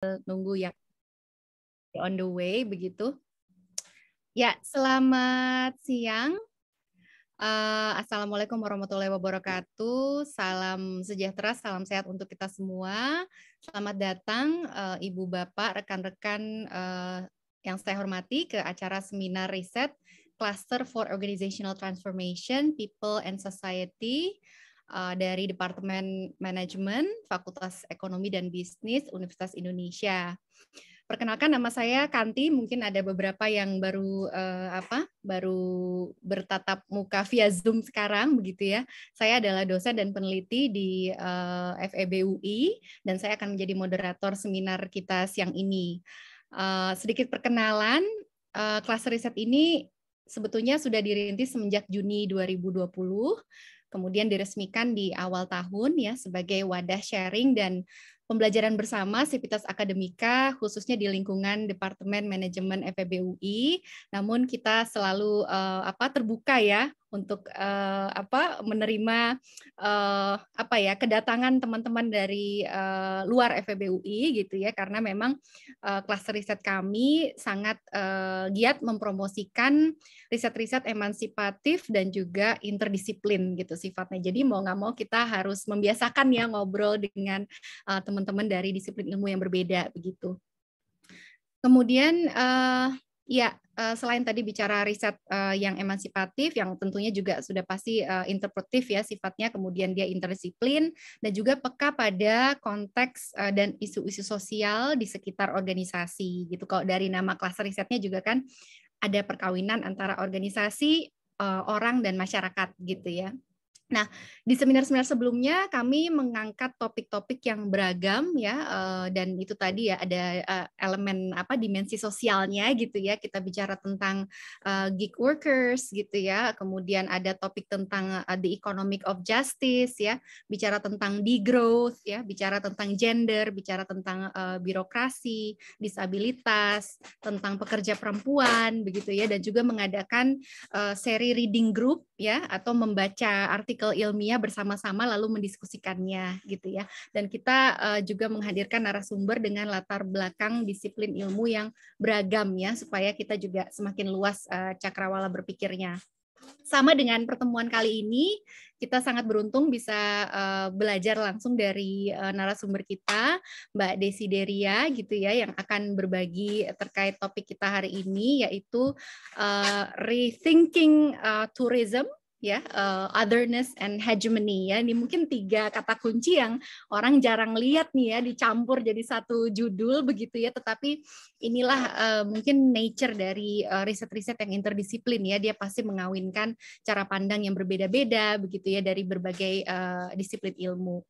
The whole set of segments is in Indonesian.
nunggu yang on the way begitu. Ya, selamat siang. Uh, Assalamualaikum warahmatullahi wabarakatuh. Salam sejahtera, salam sehat untuk kita semua. Selamat datang uh, Ibu Bapak, rekan-rekan uh, yang saya hormati ke acara seminar riset Cluster for Organizational Transformation, People and Society uh, dari Departemen Manajemen Fakultas Ekonomi dan Bisnis Universitas Indonesia. Perkenalkan nama saya Kanti, mungkin ada beberapa yang baru uh, apa? baru bertatap muka via Zoom sekarang begitu ya. Saya adalah dosen dan peneliti di uh, eh, FEB UI dan saya akan menjadi moderator seminar kita siang ini. Uh, sedikit perkenalan, uh, kelas riset ini sebetulnya sudah dirintis semenjak Juni 2020 kemudian diresmikan di awal tahun ya sebagai wadah sharing dan pembelajaran bersama sivitas akademika khususnya di lingkungan Departemen Manajemen FEB UI. Namun kita selalu uh, apa terbuka ya untuk uh, apa menerima uh, apa ya kedatangan teman-teman dari uh, luar FEB UI gitu ya karena memang uh, riset kami sangat uh, giat mempromosikan riset-riset emansipatif dan juga interdisiplin gitu sifatnya jadi mau nggak mau kita harus membiasakan ya ngobrol dengan teman-teman dari disiplin ilmu yang berbeda begitu kemudian uh, Ya, eh, selain tadi bicara riset eh, yang emansipatif, yang tentunya juga sudah pasti eh, interpretif ya sifatnya, kemudian dia interdisiplin, dan juga peka pada konteks dan isu-isu sosial di sekitar organisasi gitu. Kalau dari nama kelas risetnya juga kan ada perkawinan antara organisasi, orang, dan masyarakat gitu ya. Nah, di seminar-seminar sebelumnya kami mengangkat topik-topik yang beragam ya eh, dan itu tadi ya ada eh, elemen apa dimensi sosialnya gitu ya. Kita bicara tentang eh, gig workers gitu ya. Kemudian ada topik tentang the economic of justice ya, bicara tentang degrowth ya, bicara tentang gender, bicara tentang birokrasi, disabilitas, tentang pekerja perempuan begitu ya dan juga mengadakan seri reading group ya atau membaca artikel artikel ilmiah bersama-sama lalu mendiskusikannya gitu ya. Dan kita uh, juga menghadirkan narasumber dengan latar belakang disiplin ilmu yang beragam ya supaya kita juga semakin luas uh, cakrawala berpikirnya sama dengan pertemuan kali ini, kita sangat beruntung bisa uh, belajar langsung dari uh, narasumber kita, Mbak Desideria gitu ya, yang akan berbagi terkait topik kita hari ini, yaitu uh, rethinking uh, tourism ya uh, otherness and hegemony ya ini mungkin tiga kata kunci yang orang jarang lihat nih ya dicampur jadi satu judul begitu ya tetapi inilah uh, mungkin nature dari uh, riset-riset yang interdisiplin ya dia pasti mengawinkan cara pandang yang berbeda-beda begitu ya dari berbagai uh, disiplin ilmu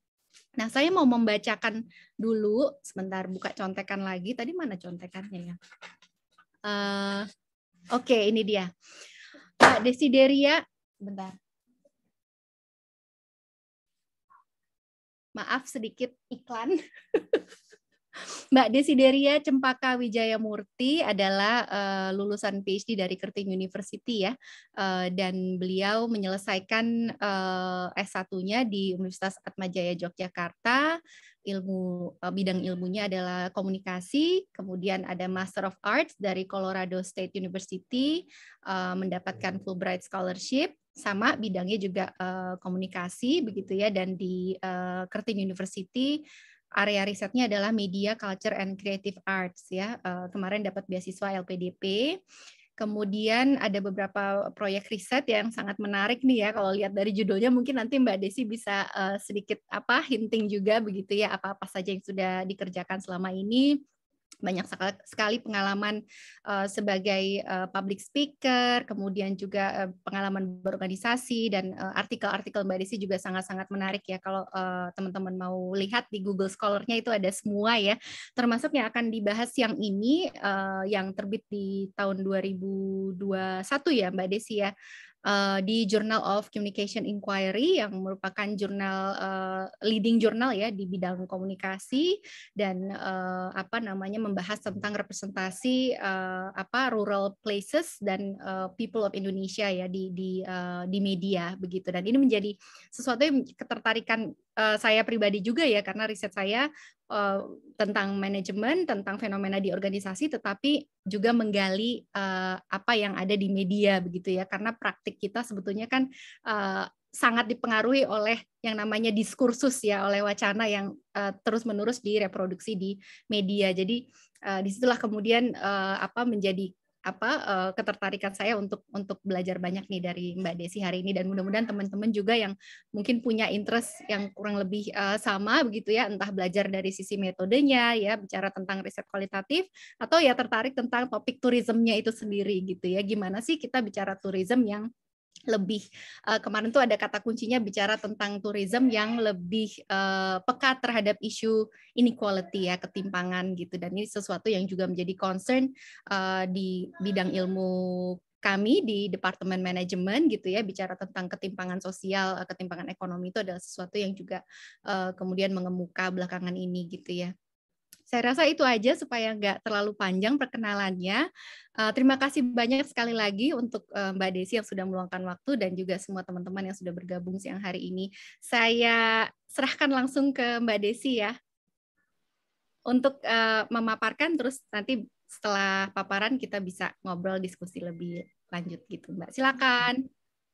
nah saya mau membacakan dulu sebentar buka contekan lagi tadi mana contekannya ya uh, oke okay, ini dia Pak Desideria sebentar. Maaf sedikit iklan. Mbak Desideria Cempaka Wijaya Murti adalah uh, lulusan PhD dari kerting University ya, uh, dan beliau menyelesaikan uh, eh, S1-nya di Universitas Atmajaya Yogyakarta ilmu e, bidang ilmunya adalah komunikasi, kemudian ada Master of Arts dari Colorado State University e, mendapatkan Fulbright scholarship sama bidangnya juga e, komunikasi begitu ya dan di Curtin University area risetnya adalah media, culture, and creative arts ya. kemarin dapat beasiswa LPDP. Kemudian ada beberapa proyek riset yang sangat menarik nih ya. Kalau lihat dari judulnya mungkin nanti Mbak Desi bisa eh, sedikit apa hinting juga begitu ya apa-apa saja yang sudah dikerjakan selama ini banyak sekali pengalaman uh, sebagai uh, public speaker, kemudian juga uh, pengalaman berorganisasi dan artikel-artikel Mbak Desi juga sangat-sangat menarik ya kalau uh, teman-teman mau lihat di Google Scholar-nya itu ada semua ya, termasuk yang akan dibahas yang ini uh, yang terbit di tahun 2021 ya Mbak Desi ya uh, di Journal of Communication Inquiry yang merupakan jurnal uh, leading jurnal ya di bidang komunikasi dan uh, apa namanya membahas tentang representasi uh, apa rural places dan uh, people of Indonesia ya di di uh, di media begitu dan ini menjadi sesuatu yang ketertarikan Eh, saya pribadi juga ya karena riset saya eh, tentang manajemen, tentang fenomena di organisasi tetapi juga menggali eh, apa yang ada di media begitu ya karena praktik kita sebetulnya kan sangat dipengaruhi oleh yang namanya diskursus ya oleh wacana yang terus menerus direproduksi di media jadi disitulah kemudian apa menjadi apa uh, ketertarikan saya untuk untuk belajar banyak nih dari Mbak Desi hari ini dan mudah-mudahan teman-teman juga yang mungkin punya interest yang kurang lebih uh, sama begitu ya entah belajar dari sisi metodenya ya bicara tentang riset kualitatif atau ya tertarik tentang topik turismnya itu sendiri gitu ya gimana sih kita bicara turism yang lebih uh, kemarin tuh ada kata kuncinya bicara tentang tourism yang lebih uh, peka terhadap isu inequality ya ketimpangan gitu dan ini sesuatu yang juga menjadi concern uh, di bidang ilmu kami di Departemen Manajemen gitu ya bicara tentang ketimpangan sosial, ketimpangan ekonomi itu adalah sesuatu yang juga uh, kemudian mengemuka belakangan ini gitu ya. Saya rasa itu aja supaya nggak terlalu panjang perkenalannya. Uh, terima kasih banyak sekali lagi untuk uh, Mbak Desi yang sudah meluangkan waktu dan juga semua teman-teman yang sudah bergabung siang hari ini. Saya serahkan langsung ke Mbak Desi ya untuk uh, memaparkan terus nanti setelah paparan kita bisa ngobrol diskusi lebih lanjut gitu Mbak. Silakan.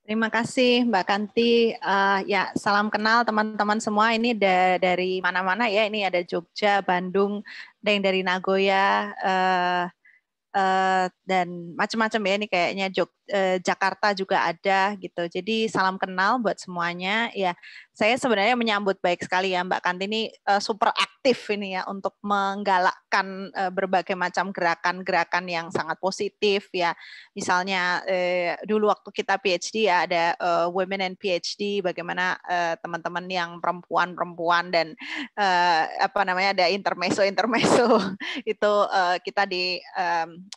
Terima kasih Mbak Kanti. Uh, ya salam kenal teman-teman semua. Ini da dari mana-mana ya. Ini ada Jogja, Bandung, ada yang dari Nagoya uh, uh, dan macam-macam ya. Ini kayaknya Jog Eh, Jakarta juga ada gitu. Jadi salam kenal buat semuanya. Ya, saya sebenarnya menyambut baik sekali ya Mbak Kantini eh, super aktif ini ya untuk menggalakkan eh, berbagai macam gerakan-gerakan yang sangat positif ya. Misalnya eh, dulu waktu kita PhD ya ada Women and PhD bagaimana teman-teman yang perempuan-perempuan dan apa namanya ada intermeso-intermeso itu kita di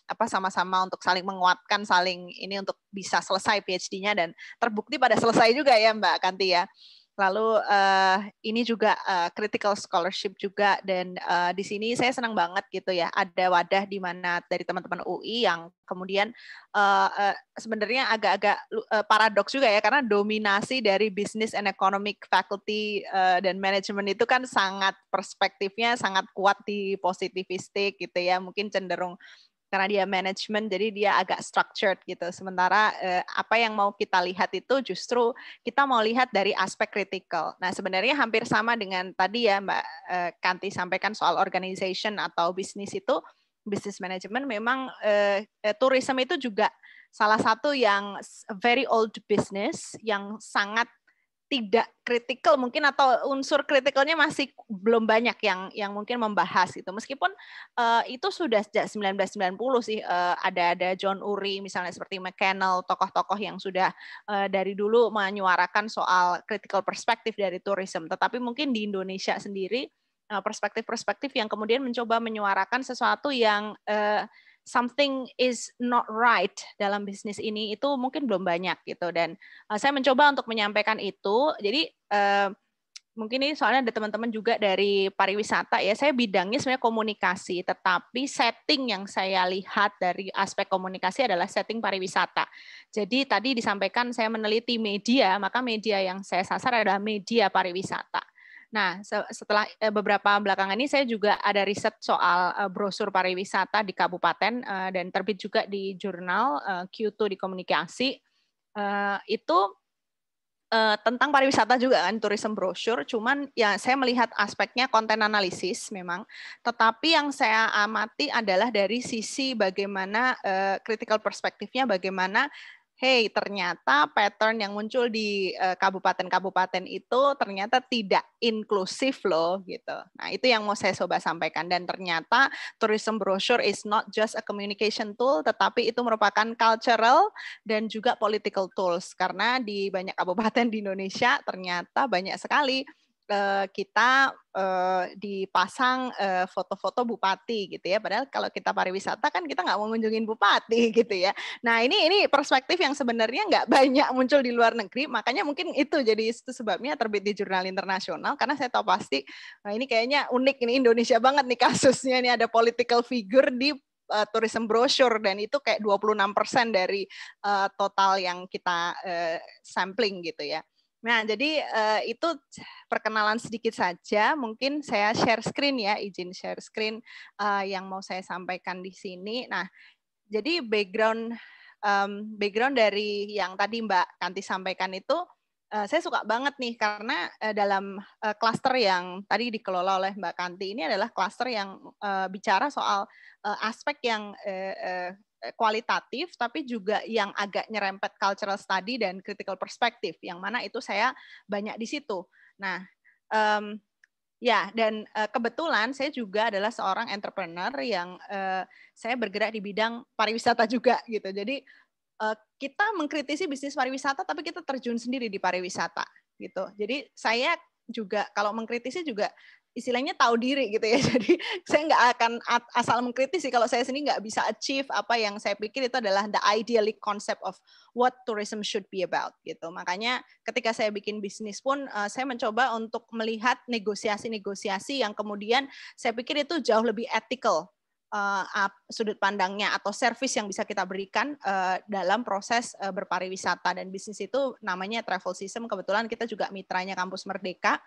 apa sama-sama untuk saling menguatkan, saling ini untuk bisa selesai PhD-nya dan terbukti pada selesai juga ya Mbak Kanti ya. Lalu uh, ini juga uh, critical scholarship juga dan uh, di sini saya senang banget gitu ya ada wadah di mana dari teman-teman UI yang kemudian uh, uh, sebenarnya agak-agak uh, paradoks juga ya karena dominasi dari business and economic faculty uh, dan management itu kan sangat perspektifnya sangat kuat di positivistik gitu ya mungkin cenderung karena dia manajemen jadi dia agak structured gitu sementara eh, apa yang mau kita lihat itu justru kita mau lihat dari aspek kritikal nah sebenarnya hampir sama dengan tadi ya mbak eh, Kanti sampaikan soal organization atau bisnis itu bisnis manajemen memang eh, eh, tourism itu juga salah satu yang very old business yang sangat tidak kritikal mungkin atau unsur kritikalnya masih belum banyak yang yang mungkin membahas itu meskipun uh, itu sudah sejak 1990 sih uh, ada ada John Uri misalnya seperti McKennell tokoh-tokoh yang sudah uh, dari dulu menyuarakan soal critical perspektif dari tourism tetapi mungkin di Indonesia sendiri perspektif-perspektif uh, yang kemudian mencoba menyuarakan sesuatu yang uh, something is not right dalam bisnis ini itu mungkin belum banyak gitu dan uh, saya mencoba untuk menyampaikan itu jadi uh, mungkin ini soalnya ada teman-teman juga dari pariwisata ya saya bidangnya sebenarnya komunikasi tetapi setting yang saya lihat dari aspek komunikasi adalah setting pariwisata jadi tadi disampaikan saya meneliti media maka media yang saya sasar adalah media pariwisata Nah, setelah eh, beberapa belakangan ini saya juga ada riset soal eh, brosur pariwisata di kabupaten eh, dan terbit juga di jurnal Q2 di komunikasi. Itu tentang pariwisata juga kan tourism brosur, cuman ya saya melihat aspeknya konten analisis memang, tetapi yang saya amati adalah dari sisi bagaimana critical perspektifnya bagaimana hey ternyata pattern yang muncul di eh, kabupaten-kabupaten uh, itu ternyata tidak inklusif loh gitu. Nah itu yang mau saya coba sampaikan dan ternyata tourism brochure is not just a communication tool tetapi itu merupakan cultural dan juga political tools karena di banyak kabupaten di Indonesia ternyata banyak sekali Eh, kita eh, dipasang eh, foto-foto bupati gitu ya padahal kalau kita pariwisata kan kita nggak mau ngunjungin bupati gitu ya nah ini ini perspektif yang sebenarnya nggak banyak muncul di luar negeri makanya mungkin itu jadi itu sebabnya terbit di jurnal internasional karena saya tahu pasti nah ini kayaknya unik ini Indonesia banget nih kasusnya ini ada political figure di uh, tourism brochure dan itu kayak 26% dari uh, total yang kita uh, sampling gitu ya. Nah, jadi uh, itu perkenalan sedikit saja. Mungkin saya share screen ya, izin share screen uh, yang mau saya sampaikan di sini. Nah, jadi background um, background dari yang tadi Mbak Kanti sampaikan itu uh, saya suka banget nih karena uh, dalam uh, cluster yang tadi dikelola oleh Mbak Kanti ini adalah cluster yang uh, bicara soal uh, aspek yang uh, uh, Eh, kualitatif tapi juga yang agak nyerempet cultural study dan critical perspective yang mana itu saya banyak di situ. Nah, um, ya dan uh, kebetulan saya juga adalah seorang entrepreneur yang uh, saya bergerak di bidang pariwisata juga gitu. Jadi uh, kita mengkritisi bisnis pariwisata tapi kita terjun sendiri di pariwisata gitu. Jadi saya juga kalau mengkritisi juga istilahnya tahu diri gitu ya. Jadi saya nggak akan asal mengkritik sih kalau saya sendiri nggak bisa achieve apa yang saya pikir itu adalah the idealic concept of what tourism should be about gitu. Makanya ketika saya bikin bisnis pun eh, saya mencoba untuk melihat negosiasi-negosiasi yang kemudian saya pikir itu jauh lebih ethical uh, sudut pandangnya atau service yang bisa kita berikan uh, dalam proses uh, berpariwisata dan bisnis itu namanya travel system kebetulan kita juga mitranya kampus Merdeka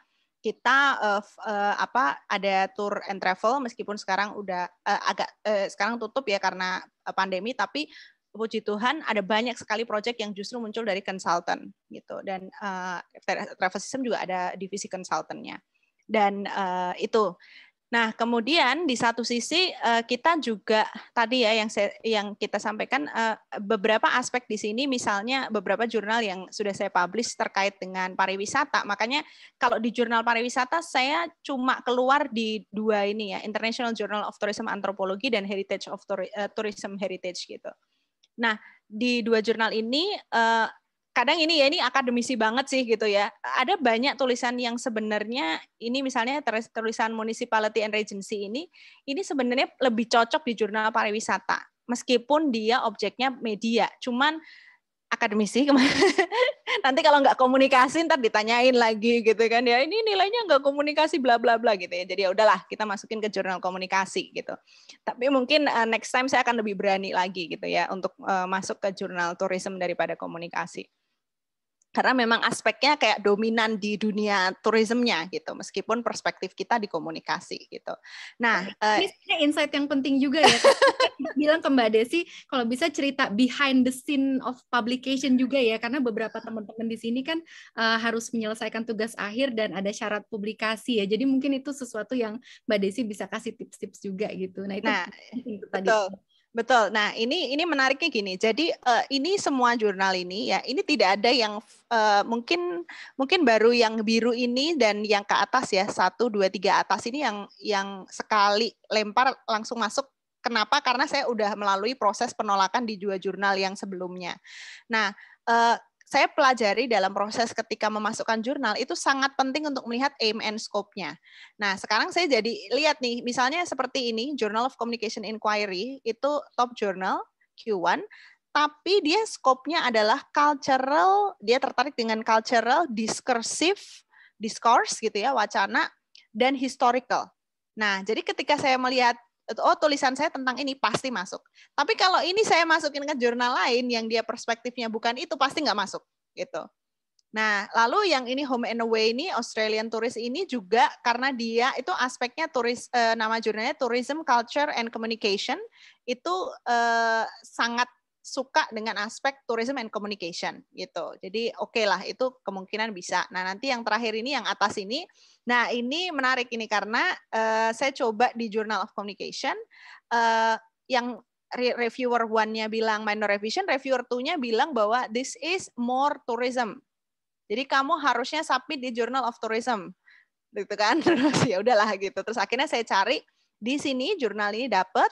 kita uh, uh, apa ada tour and travel meskipun sekarang udah uh, agak uh, sekarang tutup ya karena pandemi tapi puji Tuhan ada banyak sekali proyek yang justru muncul dari konsultan gitu dan uh, travel system juga ada divisi konsultannya dan uh, itu Nah, kemudian di satu sisi eh, kita juga tadi ya yang saya, yang kita sampaikan eh, beberapa aspek di sini misalnya beberapa jurnal yang sudah saya publish terkait dengan pariwisata. Makanya kalau di jurnal pariwisata saya cuma keluar di dua ini ya, International Journal of Tourism Anthropology dan Heritage of eh, Tourism Heritage gitu. Nah, di dua jurnal ini kadang ini ya ini akademisi banget sih gitu ya. Ada banyak tulisan yang sebenarnya ini misalnya tulisan municipality and regency ini ini sebenarnya lebih cocok di jurnal pariwisata meskipun dia objeknya media. Cuman akademisi nanti kalau nggak komunikasi ntar ditanyain lagi gitu kan ya ini nilainya nggak komunikasi bla bla bla gitu ya jadi ya udahlah kita masukin ke jurnal komunikasi gitu tapi mungkin uh, next time saya akan lebih berani lagi gitu ya untuk uh, masuk ke jurnal tourism daripada komunikasi karena memang aspeknya kayak dominan di dunia turismnya gitu meskipun perspektif kita di komunikasi gitu. Nah, eh, ini uh, insight yang penting juga ya. bilang ke Mbak Desi kalau bisa cerita behind the scene of publication juga ya karena beberapa teman-teman di sini kan uh, harus menyelesaikan tugas akhir dan ada syarat publikasi ya. Jadi mungkin itu sesuatu yang Mbak Desi bisa kasih tips-tips juga gitu. Nah, itu nah, penting tadi. Betul. Nah, ini ini menariknya gini. Jadi uh, ini semua jurnal ini ya, ini tidak ada yang uh, mungkin mungkin baru yang biru ini dan yang ke atas ya, satu dua tiga atas ini yang yang sekali lempar langsung masuk Kenapa? Karena saya udah melalui proses penolakan di dua jurnal yang sebelumnya. Nah, uh, saya pelajari dalam proses ketika memasukkan jurnal itu sangat penting untuk melihat aim and scope-nya. Nah, sekarang saya jadi lihat nih, misalnya seperti ini, Journal of Communication Inquiry, itu top journal Q1, tapi dia scope-nya adalah cultural, dia tertarik dengan cultural, discursive, discourse gitu ya, wacana, dan historical. Nah, jadi ketika saya melihat oh tulisan saya tentang ini pasti masuk. Tapi kalau ini saya masukin ke jurnal lain yang dia perspektifnya bukan itu pasti nggak masuk gitu. Nah, lalu yang ini Home and Away ini Australian Tourist ini juga karena dia itu aspeknya turis eh, nama jurnalnya Tourism Culture and Communication itu eh, sangat suka dengan aspek tourism and communication gitu. Jadi oke okay lah itu kemungkinan bisa. Nah nanti yang terakhir ini yang atas ini, nah ini menarik ini karena uh, saya coba di Journal of Communication uh, yang reviewer one-nya bilang minor revision, reviewer two-nya bilang bahwa this is more tourism. Jadi kamu harusnya submit di Journal of Tourism, gitu kan? Terus ya udahlah gitu. Terus akhirnya saya cari di sini jurnal ini dapat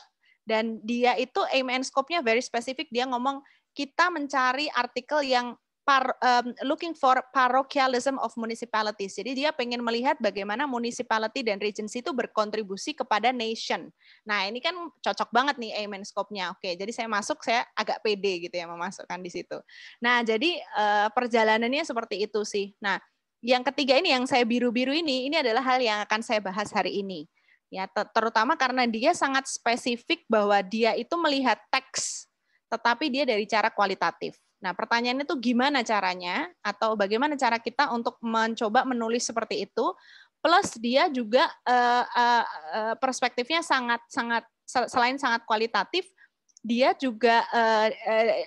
dan dia itu aim and scope-nya very specific. Dia ngomong kita mencari artikel yang par, um, looking for parochialism of municipalities. Jadi dia pengen melihat bagaimana municipality dan regency itu berkontribusi kepada nation. Nah ini kan cocok banget nih aim and scope-nya. Oke, jadi saya masuk saya agak pede gitu ya memasukkan di situ. Nah jadi uh, perjalanannya seperti itu sih. Nah yang ketiga ini yang saya biru-biru ini, ini adalah hal yang akan saya bahas hari ini ya terutama karena dia sangat spesifik bahwa dia itu melihat teks tetapi dia dari cara kualitatif. Nah, pertanyaannya itu gimana caranya atau bagaimana cara kita untuk mencoba menulis seperti itu? Plus dia juga eh, eh, eh, perspektifnya sangat sangat selain sangat kualitatif, dia juga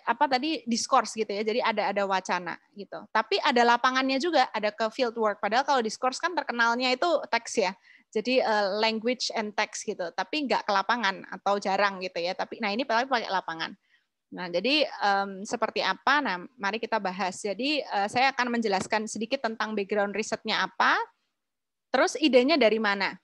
apa tadi diskors gitu ya. Jadi ada ada wacana gitu. Tapi ada lapangannya juga, ada ke field work. Padahal kalau diskors kan terkenalnya itu teks ya jadi uh, language and text gitu, tapi nggak ke lapangan atau jarang gitu ya. Tapi nah ini paling pakai lapangan. Nah, jadi um, seperti apa? Nah, mari kita bahas. Jadi uh, saya akan menjelaskan sedikit tentang background risetnya apa, terus idenya dari mana.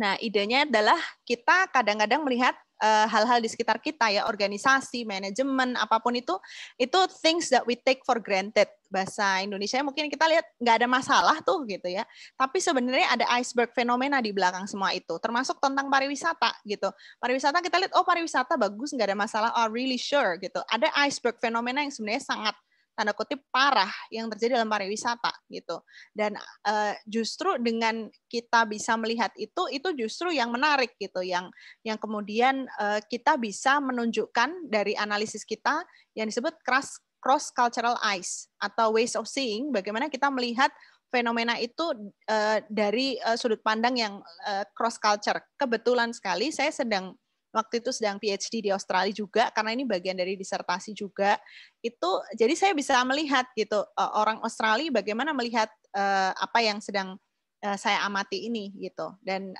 Nah, idenya adalah kita kadang-kadang melihat Eh, hal-hal di sekitar kita ya organisasi manajemen apapun itu itu things that we take for granted bahasa Indonesia mungkin kita lihat nggak ada masalah tuh gitu ya tapi sebenarnya ada iceberg fenomena di belakang semua itu termasuk tentang pariwisata gitu pariwisata kita lihat oh pariwisata bagus nggak ada masalah oh really sure gitu ada iceberg fenomena yang sebenarnya sangat tanda kutip parah yang terjadi dalam pariwisata gitu. Dan uh, justru dengan kita bisa melihat itu itu justru yang menarik gitu yang yang kemudian uh, kita bisa menunjukkan dari analisis kita yang disebut cross cross cultural eyes atau ways of seeing bagaimana kita melihat fenomena itu uh, dari uh, sudut pandang yang uh, cross culture. Kebetulan sekali saya sedang waktu itu sedang PhD di Australia juga karena ini bagian dari disertasi juga itu jadi saya bisa melihat gitu eh, orang Australia bagaimana melihat eh, apa yang sedang eh, saya amati ini gitu dan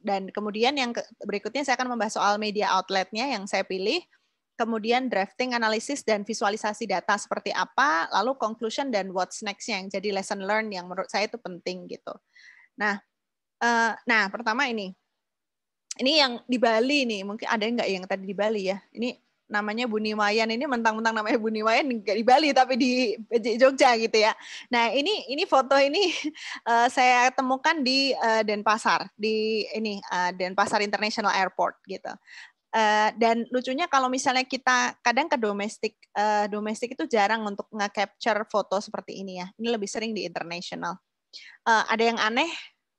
dan kemudian yang berikutnya saya akan membahas soal media outletnya yang saya pilih kemudian drafting, analisis, dan visualisasi data seperti apa, lalu conclusion dan what's next yang jadi lesson learn yang menurut saya itu penting gitu. Nah, nah pertama ini ini yang di Bali nih, mungkin ada nggak yang tadi di Bali ya? Ini namanya Bunimayan ini mentang-mentang namanya Bunimayan nggak di Bali tapi di Jogja gitu ya. Nah ini ini foto ini uh, saya temukan di uh, Denpasar di ini uh, Denpasar International Airport gitu. Uh, dan lucunya kalau misalnya kita kadang ke domestik uh, domestik itu jarang untuk nge-capture foto seperti ini ya. Ini lebih sering di international. Uh, ada yang aneh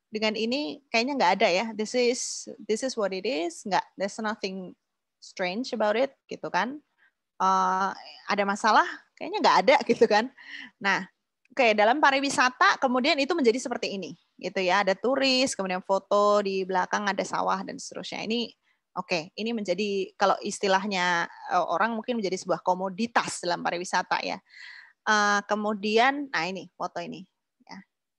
dengan ini kayaknya nggak ada ya. This is this is what it is. Nggak, there's nothing strange about it, gitu kan? Uh, ada masalah? Kayaknya nggak ada, gitu kan? Nah, oke okay, dalam pariwisata kemudian itu menjadi seperti ini, gitu ya. Ada turis, kemudian foto di belakang ada sawah dan seterusnya. Ini oke, okay, ini menjadi kalau istilahnya eh, orang mungkin menjadi sebuah komoditas dalam pariwisata ya. Uh, kemudian, nah ini foto ini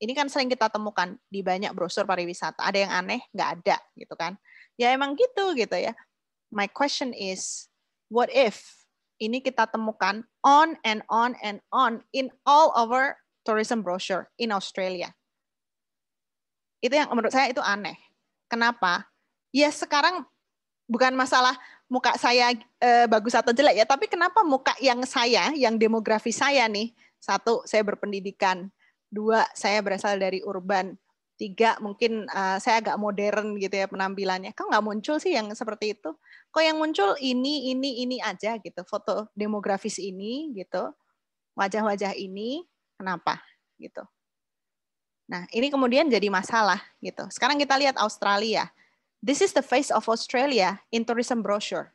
ini kan sering kita temukan di banyak brosur pariwisata. Ada yang aneh, nggak ada gitu kan. Ya emang gitu gitu ya. My question is, what if ini kita temukan on and on and on in all over tourism brochure in Australia. Itu yang menurut saya itu aneh. Kenapa? Ya sekarang bukan masalah muka saya eh, bagus atau jelek ya, tapi kenapa muka yang saya, yang demografi saya nih, satu saya berpendidikan, dua saya berasal dari urban tiga mungkin uh, saya agak modern gitu ya penampilannya kok nggak muncul sih yang seperti itu kok yang muncul ini ini ini aja gitu foto demografis ini gitu wajah-wajah ini kenapa gitu nah ini kemudian jadi masalah gitu sekarang kita lihat Australia this is the face of Australia in tourism brochure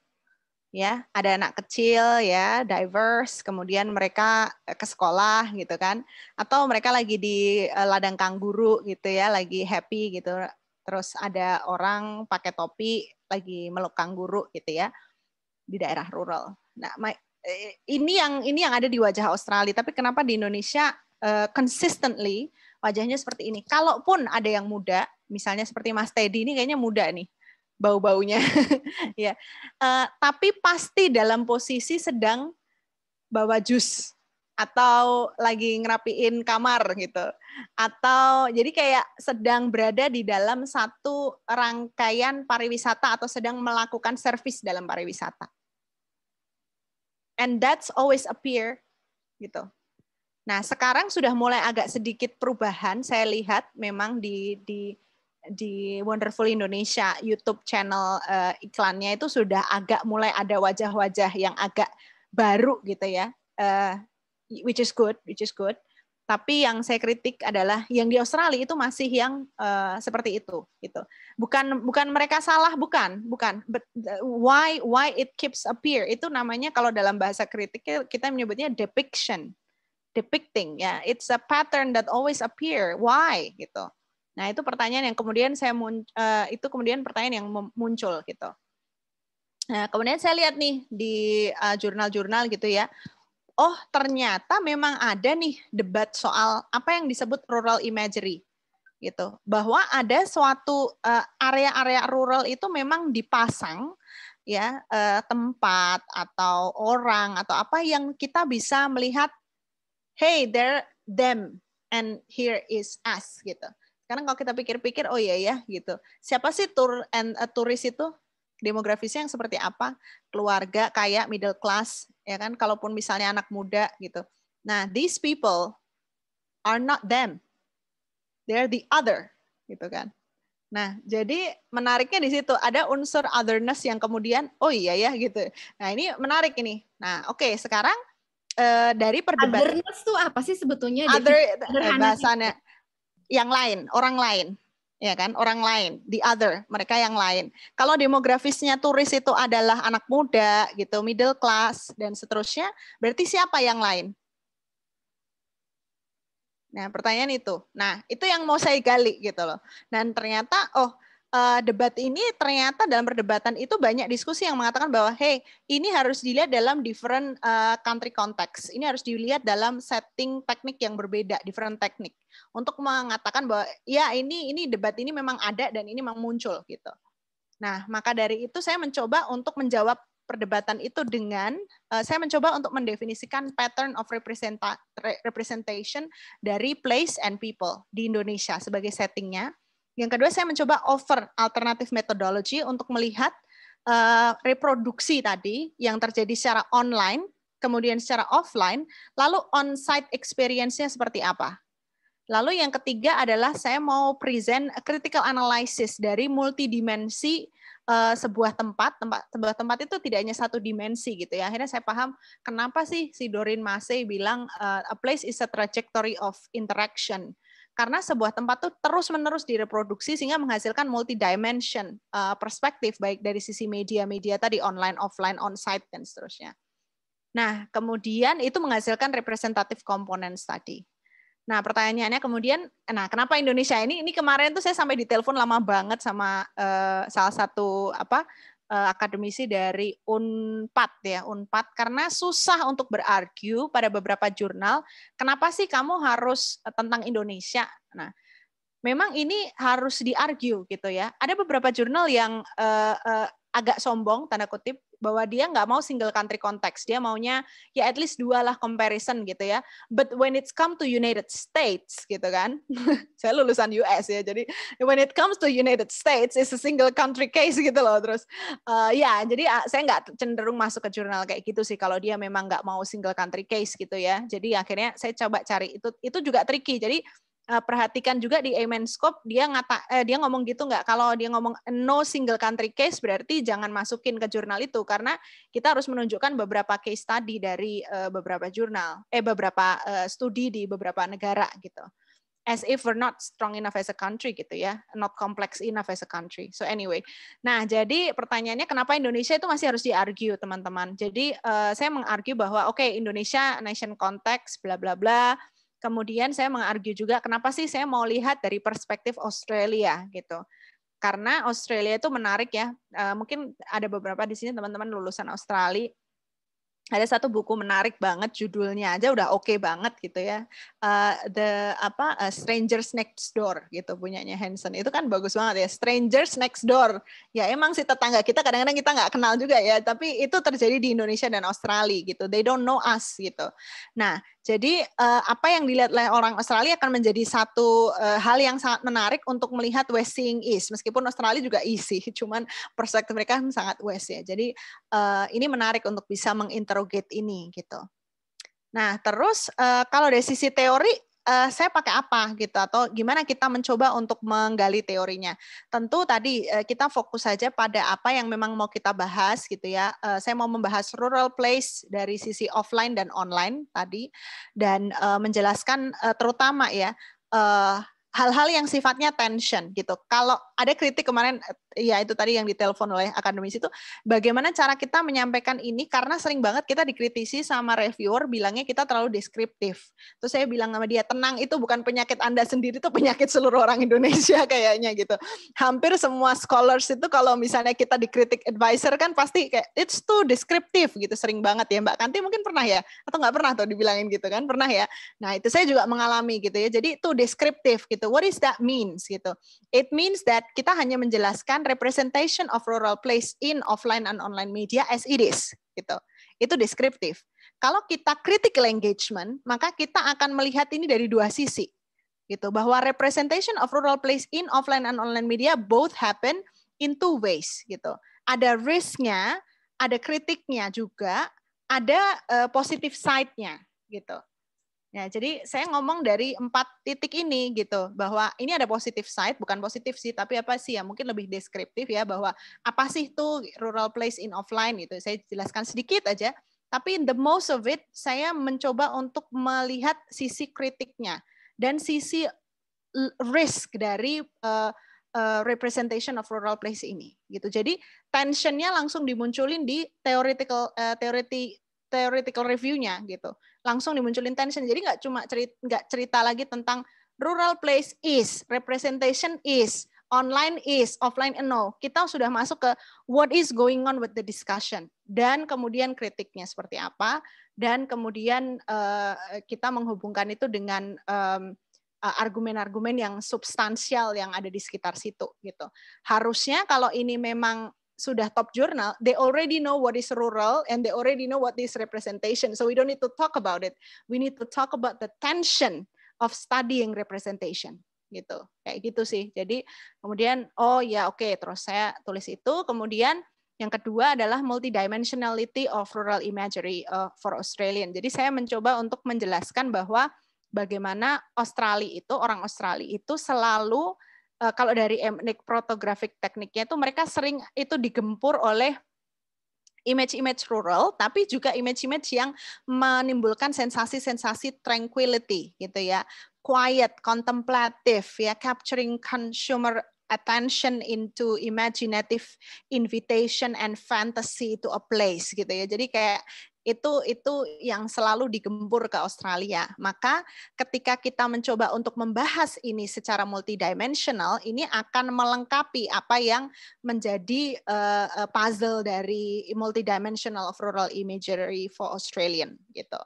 ya ada anak kecil ya diverse kemudian mereka eh, ke sekolah gitu kan atau mereka lagi di eh, ladang kangguru gitu ya lagi happy gitu terus ada orang pakai topi lagi meluk kangguru gitu ya di daerah rural nah my, eh, ini yang ini yang ada di wajah Australia tapi kenapa di Indonesia uh, consistently wajahnya seperti ini kalaupun ada yang muda misalnya seperti Mas Teddy ini kayaknya muda nih bau-baunya. ya. Uh, tapi pasti dalam posisi sedang bawa jus atau lagi ngerapiin kamar gitu. Atau jadi kayak sedang berada di dalam satu rangkaian pariwisata atau sedang melakukan servis dalam pariwisata. And that's always appear gitu. Nah, sekarang sudah mulai agak sedikit perubahan saya lihat memang di di di Wonderful Indonesia YouTube channel uh, iklannya itu sudah agak mulai ada wajah-wajah yang agak baru gitu ya, uh, which is good, which is good. Tapi yang saya kritik adalah yang di Australia itu masih yang uh, seperti itu, gitu. Bukan bukan mereka salah, bukan, bukan. But why why it keeps appear itu namanya kalau dalam bahasa kritik kita menyebutnya depiction, depicting ya. Yeah. It's a pattern that always appear. Why gitu? Nah, itu pertanyaan yang kemudian saya mun, eh, itu kemudian pertanyaan yang muncul gitu. Nah, kemudian saya lihat nih di eh, jurnal-jurnal gitu ya. Oh, ternyata memang ada nih debat soal apa yang disebut rural imagery gitu. Bahwa ada suatu eh, area-area rural itu memang dipasang ya tempat atau orang atau apa yang kita bisa melihat hey there them and here is us gitu. Sekarang kalau kita pikir-pikir, oh iya ya gitu. Siapa sih tour and uh, turis itu? Demografisnya yang seperti apa? Keluarga kayak middle class, ya kan? Kalaupun misalnya anak muda gitu. Nah, these people are not them. They are the other, gitu kan. Nah, jadi menariknya di situ ada unsur otherness yang kemudian oh iya ya gitu. Nah, ini menarik ini. Nah, oke, okay, sekarang uh, dari perdebatan otherness tuh apa sih sebetulnya? Other eh, bahasanya gitu yang lain, orang lain, ya kan? Orang lain, the other, mereka yang lain. Kalau demografisnya turis itu adalah anak muda gitu, middle class dan seterusnya, berarti siapa yang lain? Nah, pertanyaan itu. Nah, itu yang mau saya gali gitu loh. Dan ternyata oh, uh, debat ini ternyata dalam perdebatan itu banyak diskusi yang mengatakan bahwa hey ini harus dilihat dalam different uh, country context ini harus dilihat dalam setting teknik yang berbeda different teknik untuk mengatakan bahwa ya ini ini debat ini memang ada dan ini memang muncul gitu nah maka dari itu saya mencoba untuk menjawab perdebatan itu dengan uh, saya mencoba untuk mendefinisikan pattern of representation dari place and people di Indonesia sebagai settingnya yang kedua, saya mencoba offer alternatif methodology untuk melihat uh, reproduksi tadi yang terjadi secara online, kemudian secara offline, lalu on-site experience-nya seperti apa. Lalu yang ketiga adalah saya mau present critical analysis dari multidimensi uh, sebuah tempat. Tempat sebuah tempat itu tidak hanya satu dimensi gitu ya. Akhirnya saya paham kenapa sih si Dorin Masey bilang uh, a place is a trajectory of interaction karena sebuah tempat tuh terus-menerus direproduksi sehingga menghasilkan dimension uh, eh, perspektif baik dari sisi media-media tadi online, offline, on-site dan seterusnya. Nah, kemudian itu menghasilkan representatif komponen tadi. Nah, pertanyaannya kemudian, nah kenapa Indonesia ini? Ini kemarin tuh saya sampai ditelepon lama banget sama uh, salah satu apa Eh, akademisi dari Unpad ya, Unpad karena susah untuk berargu pada beberapa jurnal, kenapa sih kamu harus eh, tentang Indonesia? Nah, memang ini harus diargue gitu ya. Ada beberapa jurnal yang uh, uh, agak sombong tanda kutip bahwa dia nggak mau single country context dia maunya ya at least dua lah comparison gitu ya but when it's come to United States gitu kan saya lulusan US ya jadi when it comes to United States it's a single country case gitu loh terus uh, ya jadi uh, saya nggak cenderung masuk ke jurnal kayak gitu sih kalau dia memang nggak mau single country case gitu ya jadi akhirnya saya coba cari itu itu juga tricky jadi uh, perhatikan juga di Amenscope Scope dia ngata eh, dia ngomong gitu nggak kalau dia ngomong no single country case berarti jangan masukin ke jurnal itu karena kita harus menunjukkan beberapa case study dari uh, beberapa jurnal eh beberapa uh, studi di beberapa negara gitu as if we're not strong enough as a country gitu ya, not complex enough as a country. So anyway, nah jadi pertanyaannya kenapa Indonesia itu masih harus diargue teman-teman? Jadi uh, saya mengargue bahwa oke okay, Indonesia nation context bla bla bla Kemudian saya mengargu juga kenapa sih saya mau lihat dari perspektif Australia gitu. Karena Australia itu menarik ya. Eh, mungkin ada beberapa di sini teman-teman lulusan Australia ada satu buku menarik banget judulnya aja udah oke okay banget gitu ya uh, the apa uh, strangers next door gitu punyanya Hansen itu kan bagus banget ya strangers next door ya emang sih tetangga kita kadang-kadang kita nggak kenal juga ya tapi itu terjadi di Indonesia dan Australia gitu they don't know us gitu nah jadi uh, apa yang dilihat oleh orang Australia akan menjadi satu eh, hal yang sangat menarik untuk melihat West Seeing East. Meskipun Australia juga isi, cuman perspektif mereka kan sangat West ya. Jadi uh, ini menarik untuk bisa menginterogate ini gitu. Nah terus uh, kalau dari sisi teori uh, saya pakai apa gitu atau gimana kita mencoba untuk menggali teorinya. Tentu tadi uh, kita fokus saja pada apa yang memang mau kita bahas gitu ya. Uh, saya mau membahas rural place dari sisi offline dan online tadi dan uh, menjelaskan uh, terutama ya uh, hal-hal yang sifatnya tension gitu. Kalau ada kritik kemarin ya itu tadi yang ditelepon oleh akademisi itu bagaimana cara kita menyampaikan ini karena sering banget kita dikritisi sama reviewer bilangnya kita terlalu deskriptif. Terus saya bilang sama dia tenang itu bukan penyakit Anda sendiri itu penyakit seluruh orang Indonesia kayaknya gitu. Hampir semua scholars itu kalau misalnya kita dikritik advisor kan pasti kayak it's too descriptive gitu sering banget ya Mbak Kanti mungkin pernah ya atau nggak pernah tuh dibilangin gitu kan pernah ya. Nah itu saya juga mengalami gitu ya. Jadi itu deskriptif gitu gitu. What is that means gitu? It means that kita hanya menjelaskan representation of rural place in offline and online media as it is gitu. Itu deskriptif. Kalau kita critical engagement, maka kita akan melihat ini dari dua sisi gitu bahwa representation of rural place in offline and online media both happen in two ways gitu. Ada risknya, ada kritiknya juga, ada uh, positive side-nya gitu. Ya, jadi saya ngomong dari empat titik ini gitu bahwa ini ada positif side bukan positif sih tapi apa sih ya mungkin lebih deskriptif ya bahwa apa sih tuh rural place in offline gitu. Saya jelaskan sedikit aja tapi the most of it saya mencoba untuk melihat sisi kritiknya dan sisi risk dari uh, uh, representation of rural place ini gitu. Jadi tensionnya langsung dimunculin di theoretical uh, eh, theoretical theoretical reviewnya gitu langsung dimunculin tension. Jadi nggak cuma cerita, nggak cerita lagi tentang rural place is, representation is, online is, offline and no. Kita sudah masuk ke what is going on with the discussion dan kemudian kritiknya seperti apa dan kemudian uh, kita menghubungkan itu dengan um, argumen-argumen yang substansial yang ada di sekitar situ gitu. Harusnya kalau ini memang sudah top jurnal, they already know what is rural and they already know what is representation. So we don't need to talk about it. We need to talk about the tension of studying representation gitu kayak gitu sih jadi kemudian oh ya oke okay. terus saya tulis itu kemudian yang kedua adalah multidimensionality of rural imagery uh, for Australian jadi saya mencoba untuk menjelaskan bahwa bagaimana Australia itu orang Australia itu selalu uh, kalau dari etnik protografik tekniknya itu mereka sering itu digempur oleh image-image rural, tapi juga image-image yang menimbulkan sensasi-sensasi tranquility, gitu ya, quiet, contemplative, ya, capturing consumer attention into imaginative invitation and fantasy to a place gitu ya. Jadi kayak itu itu yang selalu digembur ke Australia. Maka ketika kita mencoba untuk membahas ini secara multidimensional, ini akan melengkapi apa yang menjadi uh, puzzle dari multidimensional of rural imagery for Australian gitu.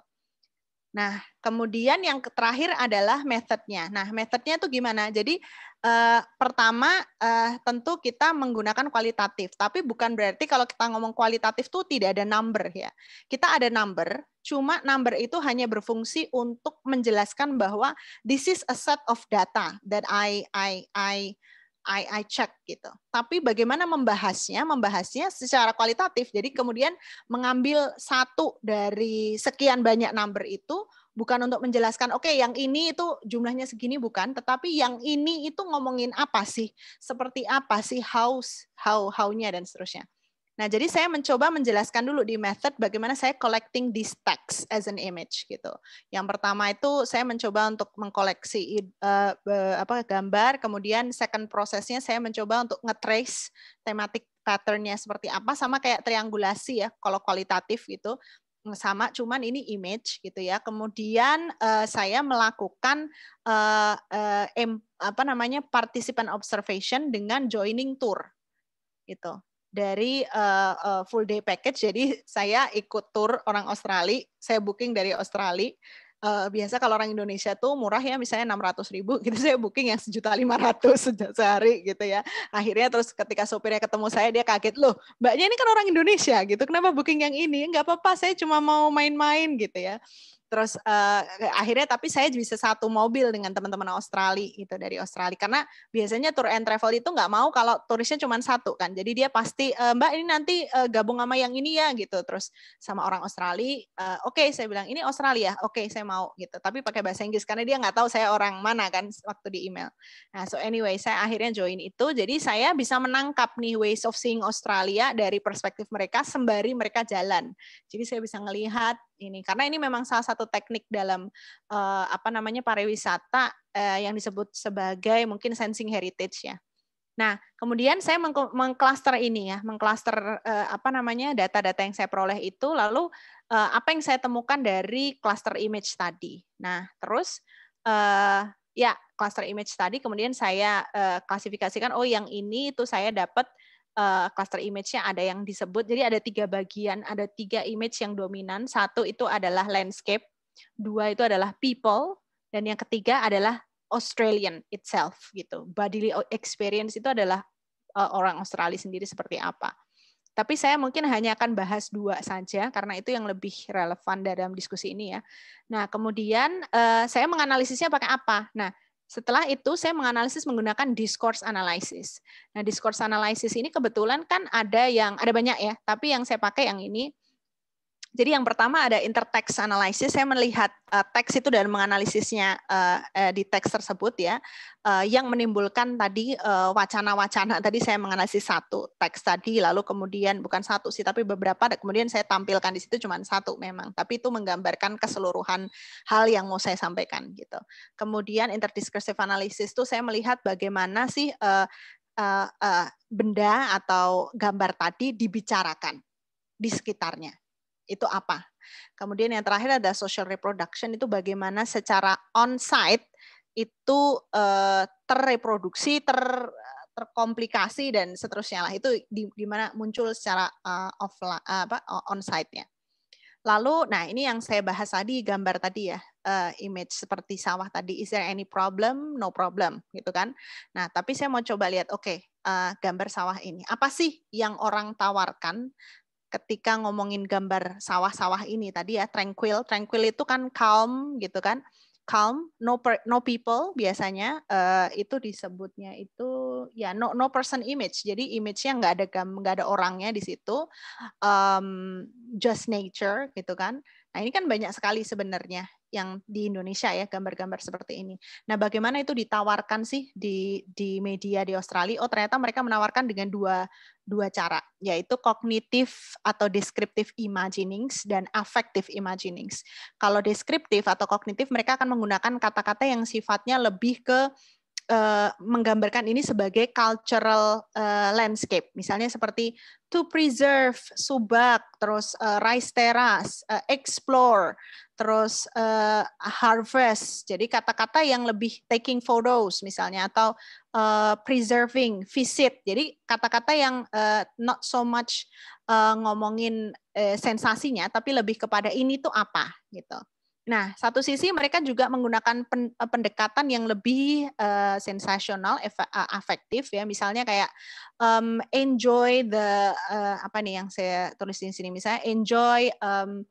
Nah, kemudian yang terakhir adalah metodenya. Nah, metodenya itu gimana? Jadi eh, pertama eh, tentu kita menggunakan kualitatif, tapi bukan berarti kalau kita ngomong kualitatif itu tidak ada number ya. Kita ada number, cuma number itu hanya berfungsi untuk menjelaskan bahwa this is a set of data that I I I I, I check gitu. Tapi bagaimana membahasnya? Membahasnya secara kualitatif. Jadi kemudian mengambil satu dari sekian banyak number itu bukan untuk menjelaskan oke okay, yang ini itu jumlahnya segini bukan, tetapi yang ini itu ngomongin apa sih? Seperti apa sih house, how how-nya dan seterusnya. Nah, jadi saya mencoba menjelaskan dulu di method bagaimana saya collecting these text as an image gitu. Yang pertama itu saya mencoba untuk mengkoleksi uh, apa gambar, kemudian second prosesnya saya mencoba untuk ngetrace tematik patternnya seperti apa sama kayak triangulasi ya kalau kualitatif gitu sama cuman ini image gitu ya kemudian uh, saya melakukan uh, uh, apa namanya participant observation dengan joining tour gitu dari uh, uh, full day package. Jadi saya ikut tour orang Australia, saya booking dari Australia. Uh, biasa kalau orang Indonesia tuh murah ya misalnya 600 ribu gitu saya booking yang sejuta lima ratus sehari gitu ya akhirnya terus ketika sopirnya ketemu saya dia kaget loh mbaknya ini kan orang Indonesia gitu kenapa booking yang ini nggak apa-apa saya cuma mau main-main gitu ya terus uh, akhirnya tapi saya bisa satu mobil dengan teman-teman Australia gitu dari Australia karena biasanya tour and travel itu nggak mau kalau turisnya cuma satu kan jadi dia pasti e, Mbak ini nanti uh, gabung sama yang ini ya gitu terus sama orang Australia uh, oke okay, saya bilang ini Australia oke okay, saya mau gitu tapi pakai bahasa Inggris karena dia nggak tahu saya orang mana kan waktu di email nah so anyway saya akhirnya join itu jadi saya bisa menangkap nih ways of seeing Australia dari perspektif mereka sembari mereka jalan jadi saya bisa ngelihat ini karena ini memang salah satu satu teknik dalam uh, apa namanya pariwisata uh, yang disebut sebagai mungkin sensing heritage ya. Nah, kemudian saya mengklaster ini ya, mengklaster uh, apa namanya data-data yang saya peroleh itu, lalu uh, apa yang saya temukan dari cluster image tadi. Nah, terus uh, ya cluster image tadi, kemudian saya uh, klasifikasikan, oh yang ini itu saya dapat uh, cluster image-nya ada yang disebut. Jadi ada tiga bagian, ada tiga image yang dominan. Satu itu adalah landscape, dua itu adalah people, dan yang ketiga adalah Australian itself gitu. Bodily experience itu adalah eh, orang Australia sendiri seperti apa. Tapi saya mungkin hanya akan bahas dua saja karena itu yang lebih relevan dalam diskusi ini ya. Nah kemudian eh, saya menganalisisnya pakai apa? Nah setelah itu saya menganalisis menggunakan discourse analysis. Nah, discourse analysis ini kebetulan kan ada yang ada banyak ya, tapi yang saya pakai yang ini jadi yang pertama ada intertext analysis. Saya melihat uh, teks itu dan menganalisisnya uh, uh, di teks tersebut ya, uh, yang menimbulkan tadi wacana-wacana. Uh, tadi saya menganalisis satu teks tadi, lalu kemudian bukan satu sih, tapi beberapa. kemudian saya tampilkan di situ cuma satu memang, tapi itu menggambarkan keseluruhan hal yang mau saya sampaikan gitu. Kemudian interdiscursive analysis itu saya melihat bagaimana sih uh, uh, uh, benda atau gambar tadi dibicarakan di sekitarnya itu apa. Kemudian yang terakhir ada social reproduction itu bagaimana secara on-site itu eh, terreproduksi, ter terkomplikasi dan seterusnya lah itu di, di mana muncul secara uh, eh, offline eh, apa on-site-nya. Lalu, nah ini yang saya bahas tadi gambar tadi ya, uh, image seperti sawah tadi. Is there any problem? No problem, gitu kan? Nah, tapi saya mau coba lihat, oke, okay, uh, gambar sawah ini apa sih yang orang tawarkan ketika ngomongin gambar sawah-sawah ini tadi ya tranquil tranquil itu kan calm gitu kan calm no per, no people biasanya uh, itu disebutnya itu ya no no person image jadi image-nya nggak ada nggak ada orangnya di situ um, just nature gitu kan Nah, ini kan banyak sekali sebenarnya yang di Indonesia ya gambar-gambar seperti ini. Nah, bagaimana itu ditawarkan sih di di media di Australia? Oh, ternyata mereka menawarkan dengan dua dua cara, yaitu kognitif atau descriptive imaginings dan affective imaginings. Kalau descriptive atau kognitif mereka akan menggunakan kata-kata yang sifatnya lebih ke Eh, menggambarkan ini sebagai cultural uh, landscape. Misalnya seperti to preserve, subak, terus uh, rice terrace, uh, explore, terus uh, harvest. Jadi kata-kata yang lebih taking photos misalnya atau uh, preserving, visit. Jadi kata-kata yang uh, not so much uh, ngomongin uh, sensasinya tapi lebih kepada ini tuh apa gitu. Nah, satu sisi mereka juga menggunakan eh, pendekatan yang lebih uh, sensasional, eh, afektif ya. Misalnya kayak um, enjoy the uh, apa nih yang saya tulis di sini misalnya enjoy um,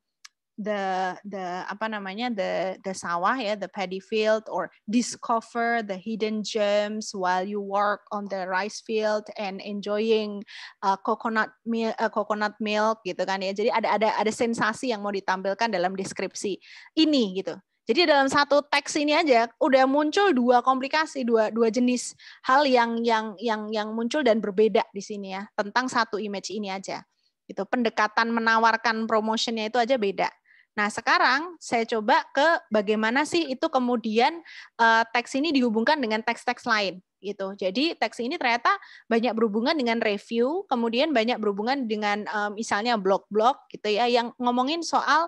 the the apa namanya the the sawah ya the paddy field or discover the hidden gems while you work on the rice field and enjoying uh, coconut milk uh, coconut milk gitu kan ya jadi ada ada ada sensasi yang mau ditampilkan dalam deskripsi ini gitu jadi dalam satu teks ini aja udah muncul dua komplikasi, dua dua jenis hal yang yang yang yang muncul dan berbeda di sini ya tentang satu image ini aja. Itu pendekatan menawarkan promotionnya itu aja beda. Nah, sekarang saya coba ke bagaimana sih itu kemudian uh, teks ini dihubungkan dengan teks-teks lain gitu. Jadi teks ini ternyata banyak berhubungan dengan review, kemudian banyak berhubungan dengan um, misalnya blog-blog gitu ya yang ngomongin soal